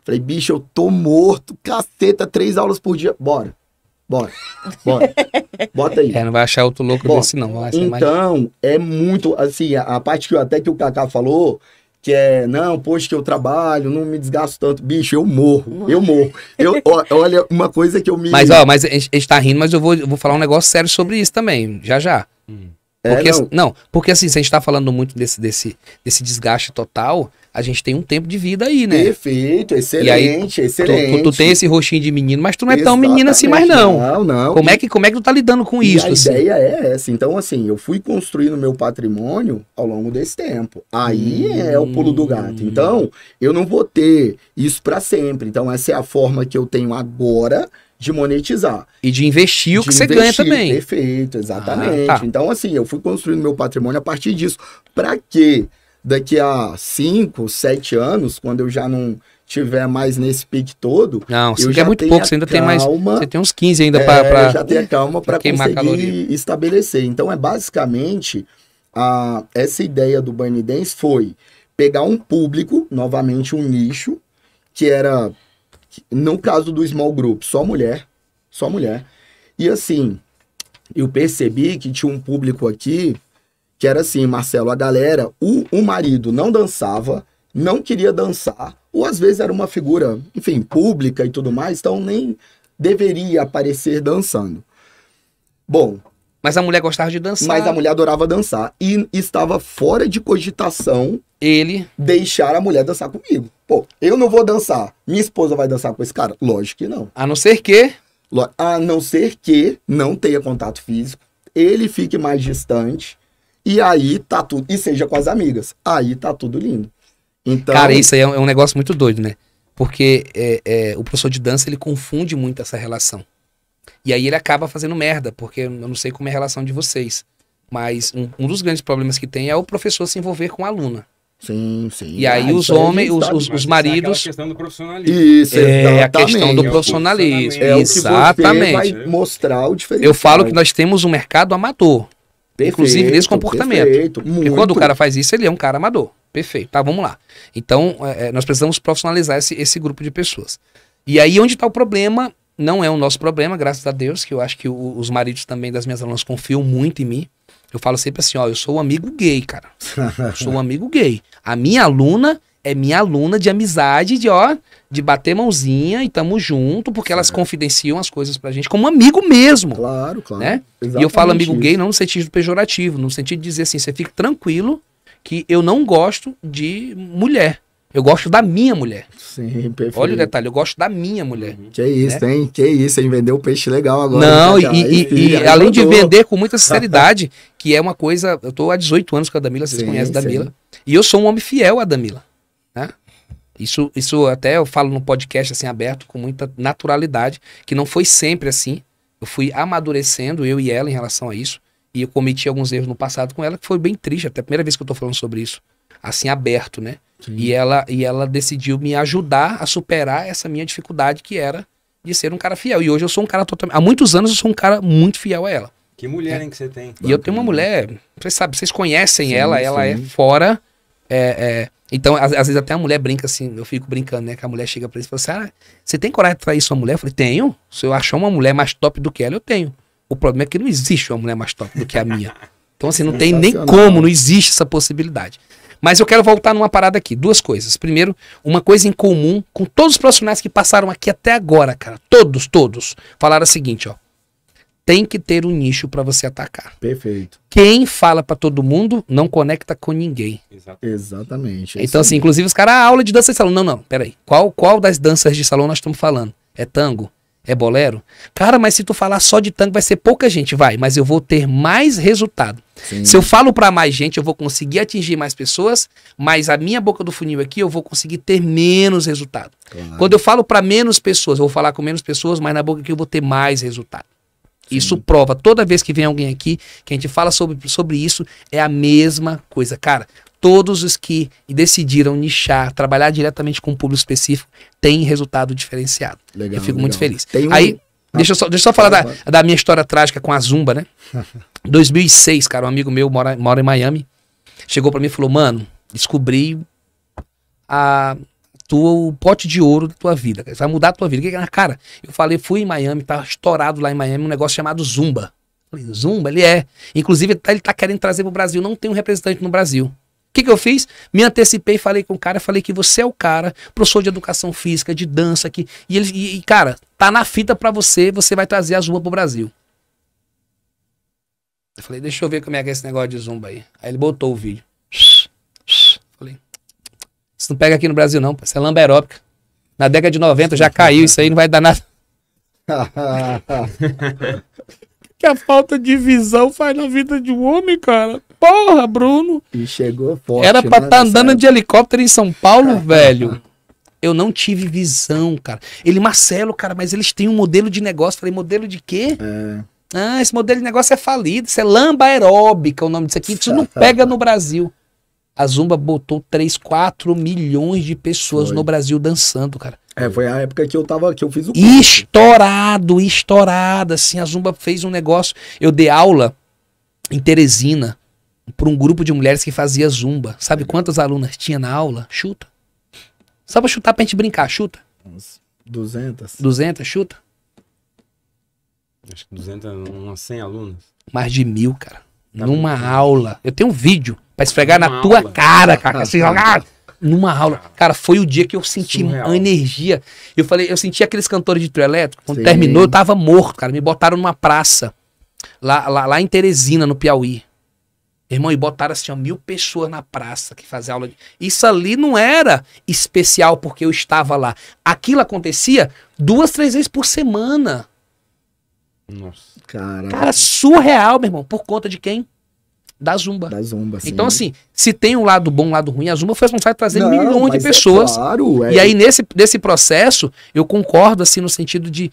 Falei, bicho, eu tô morto, caceta, três aulas por dia. Bora, bora, bora. [laughs] Bota aí. É, não vai achar outro louco Bora. desse não. então, mais... é muito, assim, a, a parte que eu, até que o Kaká falou, que é, não, poxa, que eu trabalho, não me desgasto tanto. Bicho, eu morro, eu morro. Eu, ó, olha, uma coisa que eu me. Mas, ó, mas a gente tá rindo, mas eu vou, eu vou falar um negócio sério sobre isso também, já já. Hum. Porque, é, assim, não. não. porque assim, se a gente tá falando muito desse, desse, desse desgaste total, a gente tem um tempo de vida aí, né? Perfeito, excelente, aí, excelente. Tu, tu, tu, tem esse roxinho de menino, mas tu não é Exatamente, tão menino assim mais não. Não, não. Como e, é que, como é que tu tá lidando com isso? A assim? ideia é essa. Então, assim, eu fui construindo meu patrimônio ao longo desse tempo. Aí hum. é o pulo do gato. Hum. Então, eu não vou ter isso para sempre. Então, essa é a forma que eu tenho agora de monetizar. E de investir o de que investir, você ganha também. Perfeito, exatamente. Ah, tá. Então, assim, eu fui construindo meu patrimônio a partir disso. Para quê? quê? daqui a 5, 7 anos, quando eu já não tiver mais nesse pique todo. Não, você eu é já muito pouco, você ainda calma, tem mais. Você tem uns 15 ainda é, para. Já tem a calma para conseguir caloria. estabelecer. Então é basicamente a, essa ideia do Bunny Dance foi pegar um público, novamente um nicho, que era, no caso do Small Group, só mulher. Só mulher. E assim, eu percebi que tinha um público aqui que era assim, Marcelo, a galera, o, o marido não dançava, não queria dançar, ou às vezes era uma figura, enfim, pública e tudo mais, então nem deveria aparecer dançando. Bom. Mas a mulher gostava de dançar. Mas a mulher adorava dançar. E estava fora de cogitação ele deixar a mulher dançar comigo. Pô, eu não vou dançar. Minha esposa vai dançar com esse cara? Lógico que não. A não ser que. A não ser que não tenha contato físico, ele fique mais distante e aí tá tudo. E seja com as amigas. Aí tá tudo lindo. Então... Cara, isso aí é, é um, negócio muito doido, né? Porque é, é, o professor de dança ele confunde muito essa relação. E aí ele acaba fazendo merda, porque eu não sei como é a relação de vocês. Mas um, um dos grandes problemas que tem é o professor se envolver com a aluna. Sim, sim. E aí ah, os é homens, os, os, os maridos. Isso é a questão do profissionalismo. Isso, é a questão do é profissionalismo. É o que exatamente. vai mostrar o diferencial. Eu falo que nós temos um mercado amador. Perfeito, inclusive desse comportamento. Perfeito, muito. Porque quando o cara faz isso, ele é um cara amador. Perfeito, tá? Vamos lá. Então, é, é nós precisamos profissionalizar esse, esse grupo de pessoas. E aí, onde está o problema? Não é o nosso problema, graças a Deus, que eu acho que o, os maridos também das minhas alunas confiam muito em mim. Eu falo sempre assim, ó, eu sou um amigo gay, cara. eu sou um amigo gay. A minha aluna é minha aluna de amizade, de ó, de bater mãozinha e tamo junto, porque elas confidenciam as coisas pra gente como amigo mesmo. Claro, claro. Né? E eu falo amigo isso. gay não no sentido pejorativo, no sentido de dizer assim, você fica tranquilo que eu não gosto de mulher. Eu gosto da minha mulher. Sim, perfeito. Olha o detalhe, eu gosto da minha mulher. Uhum. Que isso, né? hein? Que isso, hein? um peixe legal agora. Não, né, e, e, e, e além de vender com muita [laughs] sinceridade, que é uma coisa. Eu tô há 18 anos com a Damila, vocês sim, conhecem a Damila. Sim. E eu sou um homem fiel à Damila né? Isso, isso até eu falo no podcast assim aberto com muita naturalidade, que não foi sempre assim. Eu fui amadurecendo eu e ela em relação a isso, e eu cometi alguns erros no passado com ela que foi bem triste, até a primeira vez que eu tô falando sobre isso, assim aberto, né? Sim. E ela e ela decidiu me ajudar a superar essa minha dificuldade que era de ser um cara fiel. E hoje eu sou um cara totalmente, há muitos anos eu sou um cara muito fiel a ela. Que mulher, é. hein, que você tem? E eu tenho uma mulher, vocês sabem, vocês conhecem sim, ela, sim. ela é fora é, é, então, às, às, vezes até a mulher brinca assim, eu fico brincando, né? Que a mulher chega pra ele e fala assim: ah, você tem coragem de trair sua mulher? Eu falei: tenho. Se eu achar uma mulher mais top do que ela, eu tenho. O problema é que não existe uma mulher mais top do que a minha. Então, assim, não tem nem como, não existe essa possibilidade. Mas eu quero voltar numa parada aqui, duas coisas. Primeiro, uma coisa em comum com todos os profissionais que passaram aqui até agora, cara. Todos, todos. Falaram o seguinte, ó tem que ter um nicho para você atacar. Perfeito. Quem fala para todo mundo não conecta com ninguém. Exatamente. É então, assim, inclusive os caras, ah, aula de dança de salão. Não, não, peraí. Qual, qual das danças de salão nós estamos falando? É tango? É bolero? Cara, mas se tu falar só de tango, vai ser pouca gente, vai, mas eu vou ter mais resultado. Sim. Se eu falo para mais gente, eu vou conseguir atingir mais pessoas, mas a minha boca do funil aqui, eu vou conseguir ter menos resultado. Claro. Quando eu falo para menos pessoas, eu vou falar com menos pessoas, mas na boca aqui eu vou ter mais resultado. Sim. Isso prova, toda vez que vem alguém aqui, que a gente fala sobre, sobre isso, é a mesma coisa. Cara, todos os que decidiram nichar, trabalhar diretamente com um público específico, têm resultado diferenciado. Legal, eu fico legal. muito feliz. Um... Aí, ah, deixa eu só, deixa eu só falar da, da minha história trágica com a Zumba, né? 2006, [laughs] cara, um amigo meu mora, mora em Miami, chegou para mim e falou, mano, descobri a tu, o pote de ouro da tua vida. vai mudar a tua vida. Que, cara, eu falei, fui em Miami, tá estourado lá em Miami um negócio chamado Zumba. Falei, Zumba, ele é. Inclusive, tá, ele tá, querendo trazer pro Brasil. Não tem um representante no Brasil. O que, que eu fiz? Me antecipei, falei com o cara, falei que você é o cara, professor de educação física, de dança aqui. E ele, e, cara, tá na fita para você, você vai trazer a Zumba pro Brasil. Eu falei, deixa eu ver como é que é esse negócio de Zumba aí. Aí ele botou o vídeo. Isso não pega aqui no Brasil, não. Isso é lamba aeróbica. Na década de 90 já caiu, isso aí não vai dar nada. [laughs] que a falta de visão faz na vida de um homem, cara. Porra, Bruno. E chegou forte. Era pra estar né, tá andando época. de helicóptero em São Paulo, [laughs] velho. Eu não tive visão, cara. Ele, Marcelo, cara, mas eles têm um modelo de negócio. Falei, modelo de quê? É. Ah, esse modelo de negócio é falido. Isso é lamba aeróbica o nome disso aqui. Isso não pega no Brasil. A Zumba botou 3, 4 milhões de pessoas foi. no Brasil dançando, cara. É, foi a época que eu tava, que eu fiz o curso. Estourado, estourado, assim, a Zumba fez um negócio. Eu dei aula em Teresina para um grupo de mulheres que fazia Zumba. Sabe quantas alunas tinha na aula? Chuta. Só pra chutar pra gente brincar, chuta. Uns 200. 200, chuta. Acho que 200, umas 100 alunas. Mais de mil, cara. Tá numa bem. aula. Eu tenho um vídeo Pra esfregar numa na tua aula. cara, cara. Assim, ah, [laughs] numa aula. Cara, foi o dia que eu senti Surreal. uma energia. Eu falei, eu senti aqueles cantores de trio elétrico. Quando Sim. terminou, eu tava morto, cara. Me botaram numa praça. Lá, lá, lá em Teresina, no Piauí. Irmão, e botaram assim, ó, mil pessoas na praça que fazia aula. Isso ali não era especial porque eu estava lá. Aquilo acontecia duas, três vezes por semana. Nossa. Cara, cara surreal, meu irmão. Por conta de quem? da Zumba. Da Zumba, sim. Então, assim, se tem um lado bom, um lado ruim, a Zumba foi responsável por trazer Não, milhões de é pessoas. É claro, é. E aí, nesse, nesse processo, eu concordo, assim, no sentido de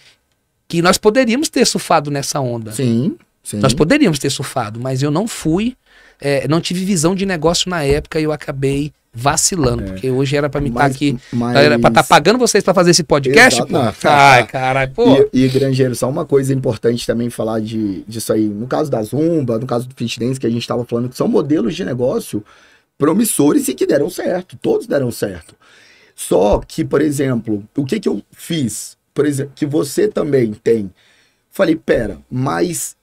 que nós poderíamos ter surfado nessa onda. Sim, sim. Nós poderíamos ter surfado, mas eu não fui, é, não tive visão de negócio na época e eu acabei vacilando, é. porque hoje era para mim estar tá aqui, mas... era para estar tá pagando vocês para fazer esse podcast, Exato, pô. Não, tá, Ai, tá. caralho, pô. E, e Grangeiro, só uma coisa importante também falar de, disso aí, no caso da Zumba, no caso do Fitness, que a gente estava falando, que são modelos de negócio promissores e que deram certo, todos deram certo. Só que, por exemplo, o que que eu fiz? Por exemplo, que você também tem. Falei, pera, mas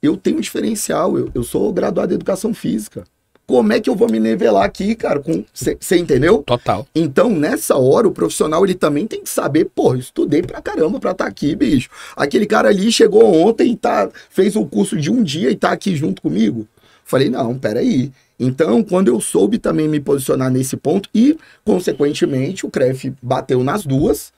eu tenho um diferencial, eu, eu sou graduado em educação física como é que eu vou me nivelar aqui, cara? Com Você entendeu? Total. Então, nessa hora, o profissional ele também tem que saber, pô, eu estudei pra caramba pra estar tá aqui, bicho. Aquele cara ali chegou ontem e tá, fez um curso de um dia e tá aqui junto comigo. Falei, não, peraí. Então, quando eu soube também me posicionar nesse ponto e, consequentemente, o CREF bateu nas duas,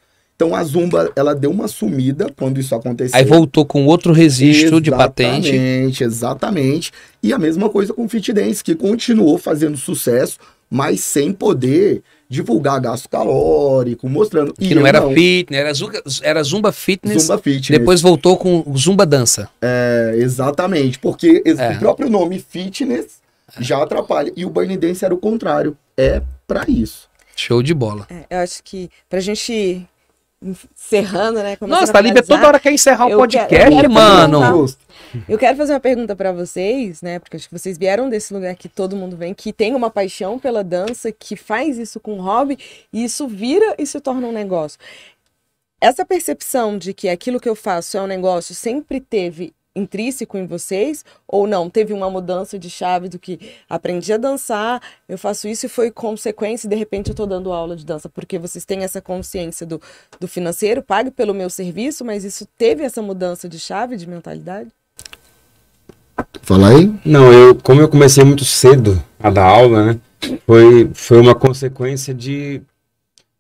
então a Zumba, ela deu uma sumida quando isso aconteceu. Aí voltou com outro registro exatamente, de patente. Exatamente, exatamente. E a mesma coisa com o Fit Dance, que continuou fazendo sucesso, mas sem poder divulgar gasto calórico, mostrando. Que não era não. fitness, era zumba, era zumba fitness. Zumba fitness. Depois voltou com zumba dança. É, exatamente, porque é. o próprio nome fitness é. já atrapalha. E o Burning Dance era o contrário. É para isso. Show de bola. É, eu acho que pra gente encerrando, né? Começando Nossa, a Líbia toda hora quer encerrar o podcast, quero, quero mano. Eu quero fazer uma pergunta para vocês, né? Porque acho que vocês vieram desse lugar que todo mundo vem, que tem uma paixão pela dança, que faz isso com hobby, e isso vira e se torna um negócio. Essa percepção de que aquilo que eu faço é um negócio sempre teve intrínseco em vocês ou não? Teve uma mudança de chave do que aprendi a dançar, eu faço isso e foi consequência e de repente eu estou dando aula de dança, porque vocês têm essa consciência do, do financeiro, pague pelo meu serviço, mas isso teve essa mudança de chave, de mentalidade? Fala aí. Não, eu, como eu comecei muito cedo a dar aula, né, foi, foi uma consequência de,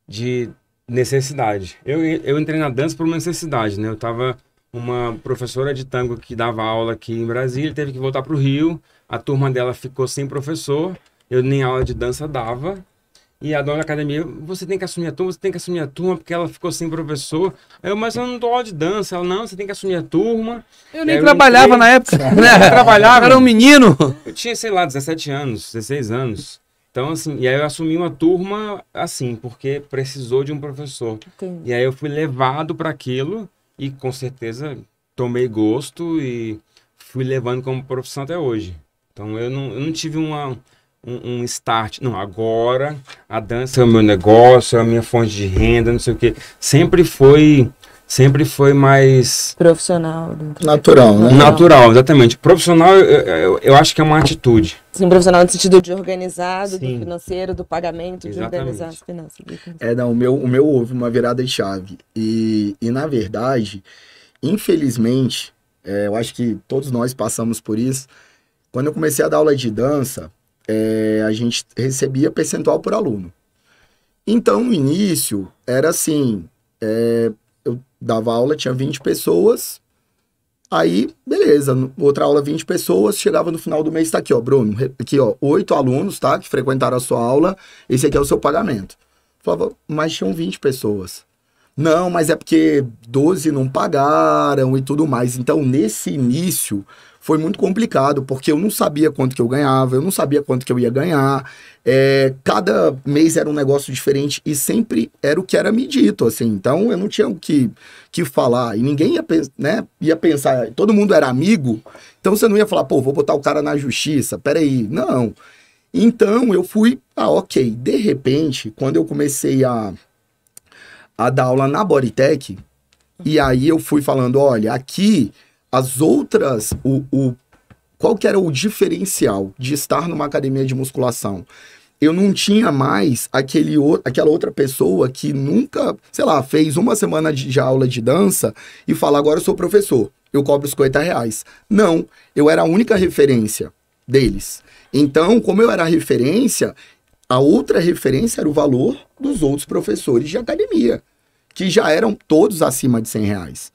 de necessidade. Eu, eu entrei na dança por uma necessidade, né, eu tava uma professora de tango que dava aula aqui em Brasília, teve que voltar para o Rio, a turma dela ficou sem professor, eu nem aula de dança dava, e a dona da academia, você tem que assumir a turma, você tem que assumir a turma, porque ela ficou sem professor. Eu, mas eu não dou aula de dança. Ela, não, você tem que assumir a turma. Eu nem eu trabalhava entrei, na época. [laughs] Né? Eu trabalhava. Era um menino. Eu tinha, sei lá, 17 anos, 16 anos. Então, assim, e aí eu assumi uma turma assim, porque precisou de um professor. Entendi. E aí eu fui levado para aquilo. E com certeza tomei gosto e fui levando como profissão até hoje. Então eu não, eu não tive uma, um, um, start. Não, agora a dança é o meu negócio, é a minha fonte de renda, não sei o quê. Sempre foi sempre foi mais. Profissional. Natural, né? Natural, exatamente. Profissional, eu, eu, eu, acho que é uma atitude. Sim, profissional no sentido de organizado, Sim. do financeiro, do pagamento, exatamente. de organizar as finanças. É, não, o meu, o meu houve uma virada de chave. E, e na verdade, infelizmente, é, eu acho que todos nós passamos por isso. Quando eu comecei a dar aula de dança, é, a gente recebia percentual por aluno. Então, no início, era assim: é, dava aula, tinha 20 pessoas. Aí, beleza, outra aula 20 pessoas, chegava no final do mês, tá aqui, ó, Bruno, aqui, ó, oito alunos, tá, que frequentaram a sua aula, esse aqui é o seu pagamento. Falava, mas tinham 20 pessoas. Não, mas é porque 12 não pagaram e tudo mais. Então, nesse início, foi muito complicado, porque eu não sabia quanto que eu ganhava, eu não sabia quanto que eu ia ganhar. É, cada mês era um negócio diferente e sempre era o que era me dito, assim. Então eu não tinha o que, que falar. E ninguém ia, né, ia pensar, todo mundo era amigo, então você não ia falar, pô, vou botar o cara na justiça, peraí. Não. Então eu fui, ah, ok. De repente, quando eu comecei a, a dar aula na Bodytech, e aí eu fui falando, olha, aqui as outras, o, o qual que era o diferencial de estar numa academia de musculação? Eu não tinha mais aquele o, aquela outra pessoa que nunca, sei lá, fez uma semana de, de aula de dança e fala, agora eu sou professor, eu cobro os 50 reais. Não, eu era a única referência deles. Então, como eu era a referência, a outra referência era o valor dos outros professores de academia, que já eram todos acima de 100 reais.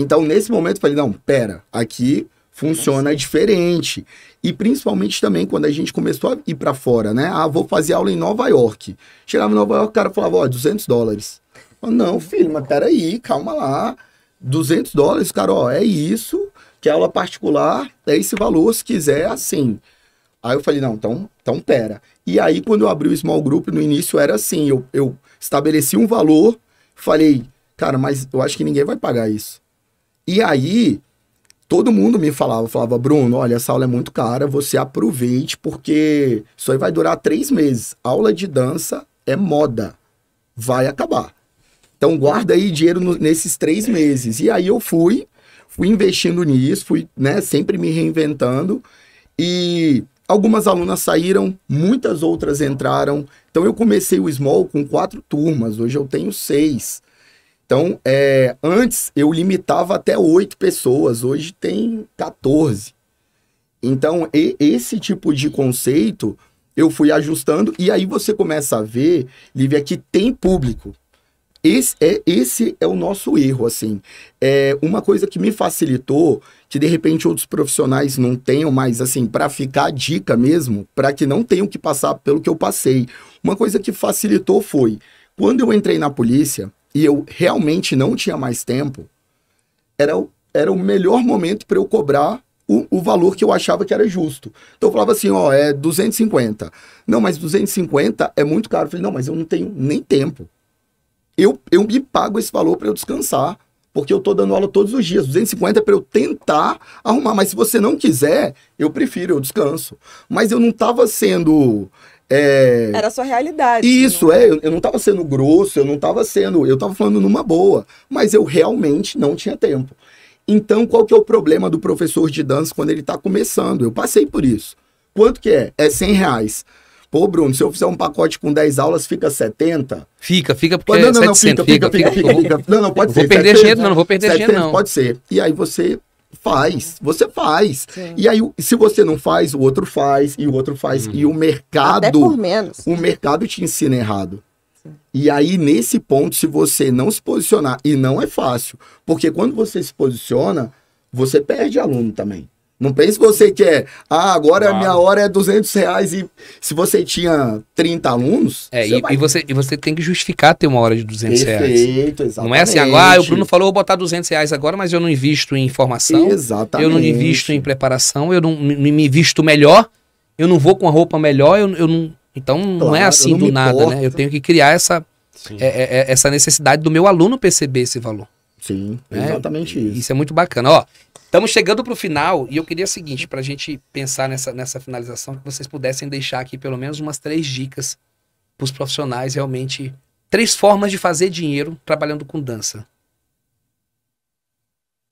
Então, nesse momento, eu falei, não, pera, aqui funciona diferente. E principalmente também quando a gente começou a ir para fora, né? Ah, vou fazer aula em Nova York. Chegava em Nova York, o cara falava, ó, 200 dólares. não, filho, mas peraí, calma lá. 200 dólares, cara, ó, é isso, que é aula particular, é esse valor, se quiser, assim. Aí eu falei, não, então, então pera. E aí, quando eu abri o small group, no início era assim, eu, eu estabeleci um valor, falei, cara, mas eu acho que ninguém vai pagar isso. E aí, todo mundo me falava, falava, Bruno, olha, essa aula é muito cara, você aproveite, porque isso aí vai durar três meses. Aula de dança é moda, vai acabar. Então guarda aí dinheiro no, nesses três meses. E aí eu fui, fui investindo nisso, fui, né, sempre me reinventando. E algumas alunas saíram, muitas outras entraram. Então eu comecei o Small com quatro turmas, hoje eu tenho seis. Então, é, antes eu limitava até oito pessoas, hoje tem 14. Então, e, esse tipo de conceito eu fui ajustando e aí você começa a ver, Lívia, que tem público. Esse é, esse é o nosso erro, assim. É uma coisa que me facilitou, que de repente outros profissionais não tenham, mas assim, para ficar a dica mesmo, para que não tenham que passar pelo que eu passei. Uma coisa que facilitou foi, quando eu entrei na polícia, e eu realmente não tinha mais tempo, era o, era o melhor momento para eu cobrar o, o, valor que eu achava que era justo. Então eu falava assim, ó, é 250. Não, mas 250 é muito caro. Eu falei, não, mas eu não tenho nem tempo. Eu, eu me pago esse valor para eu descansar, porque eu tô dando aula todos os dias. 250 é para eu tentar arrumar, mas se você não quiser, eu prefiro, eu descanso. Mas eu não estava sendo é... Era a sua realidade. Né? Isso, né? é. Eu, eu não estava sendo grosso, eu não estava sendo. Eu estava falando numa boa. Mas eu realmente não tinha tempo. Então, qual que é o problema do professor de dança quando ele está começando? Eu passei por isso. Quanto que é? É 100 reais. Pô, Bruno, se eu fizer um pacote com 10 aulas, fica 70? Fica, fica, porque não, não, não, 700, fica, fica, fica, fica, fica, fica, fica, fica, Não, não, pode eu ser. Vou perder dinheiro, não, não vou perder dinheiro, não. Pode ser. E aí você Faz, uhum. você faz. Sim. E aí, se você não faz, o outro faz, e o outro faz. Uhum. E o mercado. Até por menos. O mercado te ensina errado. E aí, nesse ponto, se você não se posicionar, e não é fácil, porque quando você se posiciona, você perde aluno também. Não pense que você quer, ah, agora claro. a minha hora é 200 reais e se você tinha 30 alunos... É, você e, vai... e, você, e você tem que justificar ter uma hora de 200 Perfeito, reais. Perfeito, exatamente. Não é assim, agora ah, o Bruno falou, vou botar 200 reais agora, mas eu não invisto em formação, exatamente. eu não invisto em preparação, eu não me visto melhor, eu não vou com a roupa melhor, eu, eu não... Então claro, não é assim não do nada, né? Eu tenho que criar essa, é, é, é, essa necessidade do meu aluno perceber esse valor. Sim, né? exatamente isso. Isso é muito bacana. Ó, estamos chegando para o final e eu queria o seguinte, para a gente pensar nessa, nessa finalização, que vocês pudessem deixar aqui pelo menos umas três dicas para os profissionais realmente. Três formas de fazer dinheiro trabalhando com dança.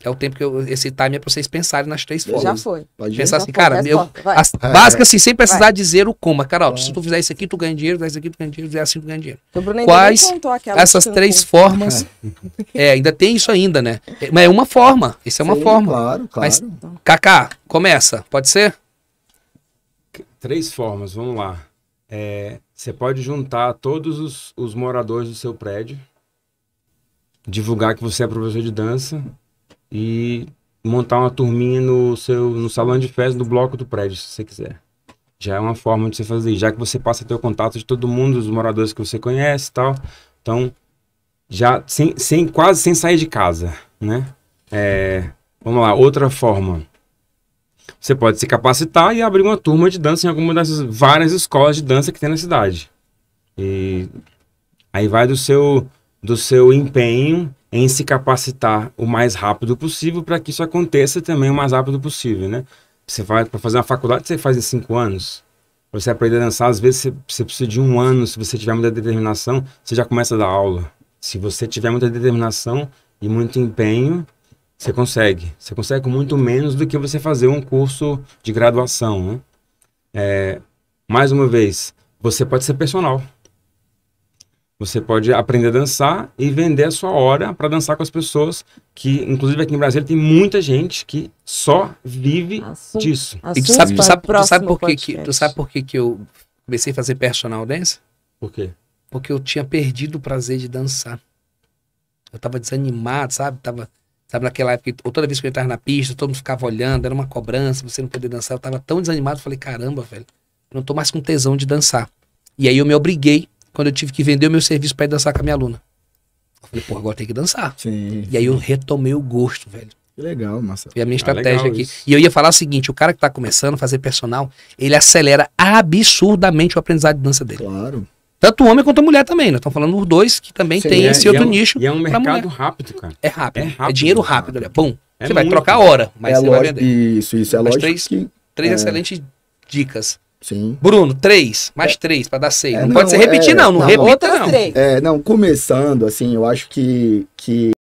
É o tempo que eu, esse time é para vocês pensarem nas três formas. Já foi. Pode Pensar já assim, foi. cara, meu, as, é, básica assim, sem precisar vai. dizer o como. Cara, é. se tu fizer isso aqui, tu ganha dinheiro, fizer isso aqui, tu ganha dinheiro, fizer assim, tu ganha dinheiro. Então, Bruno, Quais essas três formas? [laughs] é, ainda tem isso ainda, né? É, mas é uma forma, isso é uma Sim, forma. Claro, claro. Mas, Kaká, começa, pode ser? Três formas, vamos lá. É, você é, pode juntar todos os, os moradores do seu prédio, divulgar que você é professor de dança e montar uma turminha no seu no salão de festa do bloco do prédio, se você quiser. Já é uma forma de você fazer, já que você passa a ter o contato de todo mundo, dos moradores que você conhece, tal. Então, já sem, sem quase sem sair de casa, né? É, vamos lá, outra forma. Você pode se capacitar e abrir uma turma de dança em alguma dessas várias escolas de dança que tem na cidade. E aí vai do seu do seu empenho em se capacitar o mais rápido possível para que isso aconteça também o mais rápido possível, né? Você vai para fazer uma faculdade, você faz em cinco anos. Pra você aprender a dançar, às vezes você, você precisa de um ano. Se você tiver muita determinação, você já começa a dar aula. Se você tiver muita determinação e muito empenho, você consegue. Você consegue com muito menos do que você fazer um curso de graduação, né? É, mais uma vez, você pode ser personal. Você pode aprender a dançar e vender a sua hora para dançar com as pessoas, que inclusive aqui em Brasília tem muita gente que só vive disso. E tu sabe, tu sabe, é tu sabe por que, que, tu sabe por que, que eu comecei a fazer personal dance? Por quê? Porque eu tinha perdido o prazer de dançar. Eu tava desanimado, sabe? Tava, sabe, naquela época, ou toda vez que eu entrava na pista, todo mundo ficava olhando, era uma cobrança, você não poder dançar. Eu tava tão desanimado, falei, caramba, velho, não tô mais com tesão de dançar. E aí eu me obriguei quando eu tive que vender o meu serviço para ir dançar com a minha aluna. Eu falei, pô, agora tem que dançar. Sim. E aí eu retomei o gosto, velho. Que legal, Marcelo. E a minha ah, estratégia aqui. Isso. E eu ia falar o seguinte: o cara que tá começando a fazer personal, ele acelera absurdamente o aprendizado de dança dele. Claro. Tanto o homem quanto a mulher também, né? Estão falando os dois que também Sim, tem é, esse é outro é um, nicho. E é um mercado rápido, cara. É rápido. É, é rápido, é dinheiro rápido, né? olha. Pum. É você vai trocar a hora, mas é você vai vender. Isso, isso. É mas lógico três, que... três é. excelentes dicas. Sim. Bruno, três, mais é. três, para dar seis. É, não, não, pode ser repetir, é, não, não, rebota não. É, não, começando, assim, eu acho que, que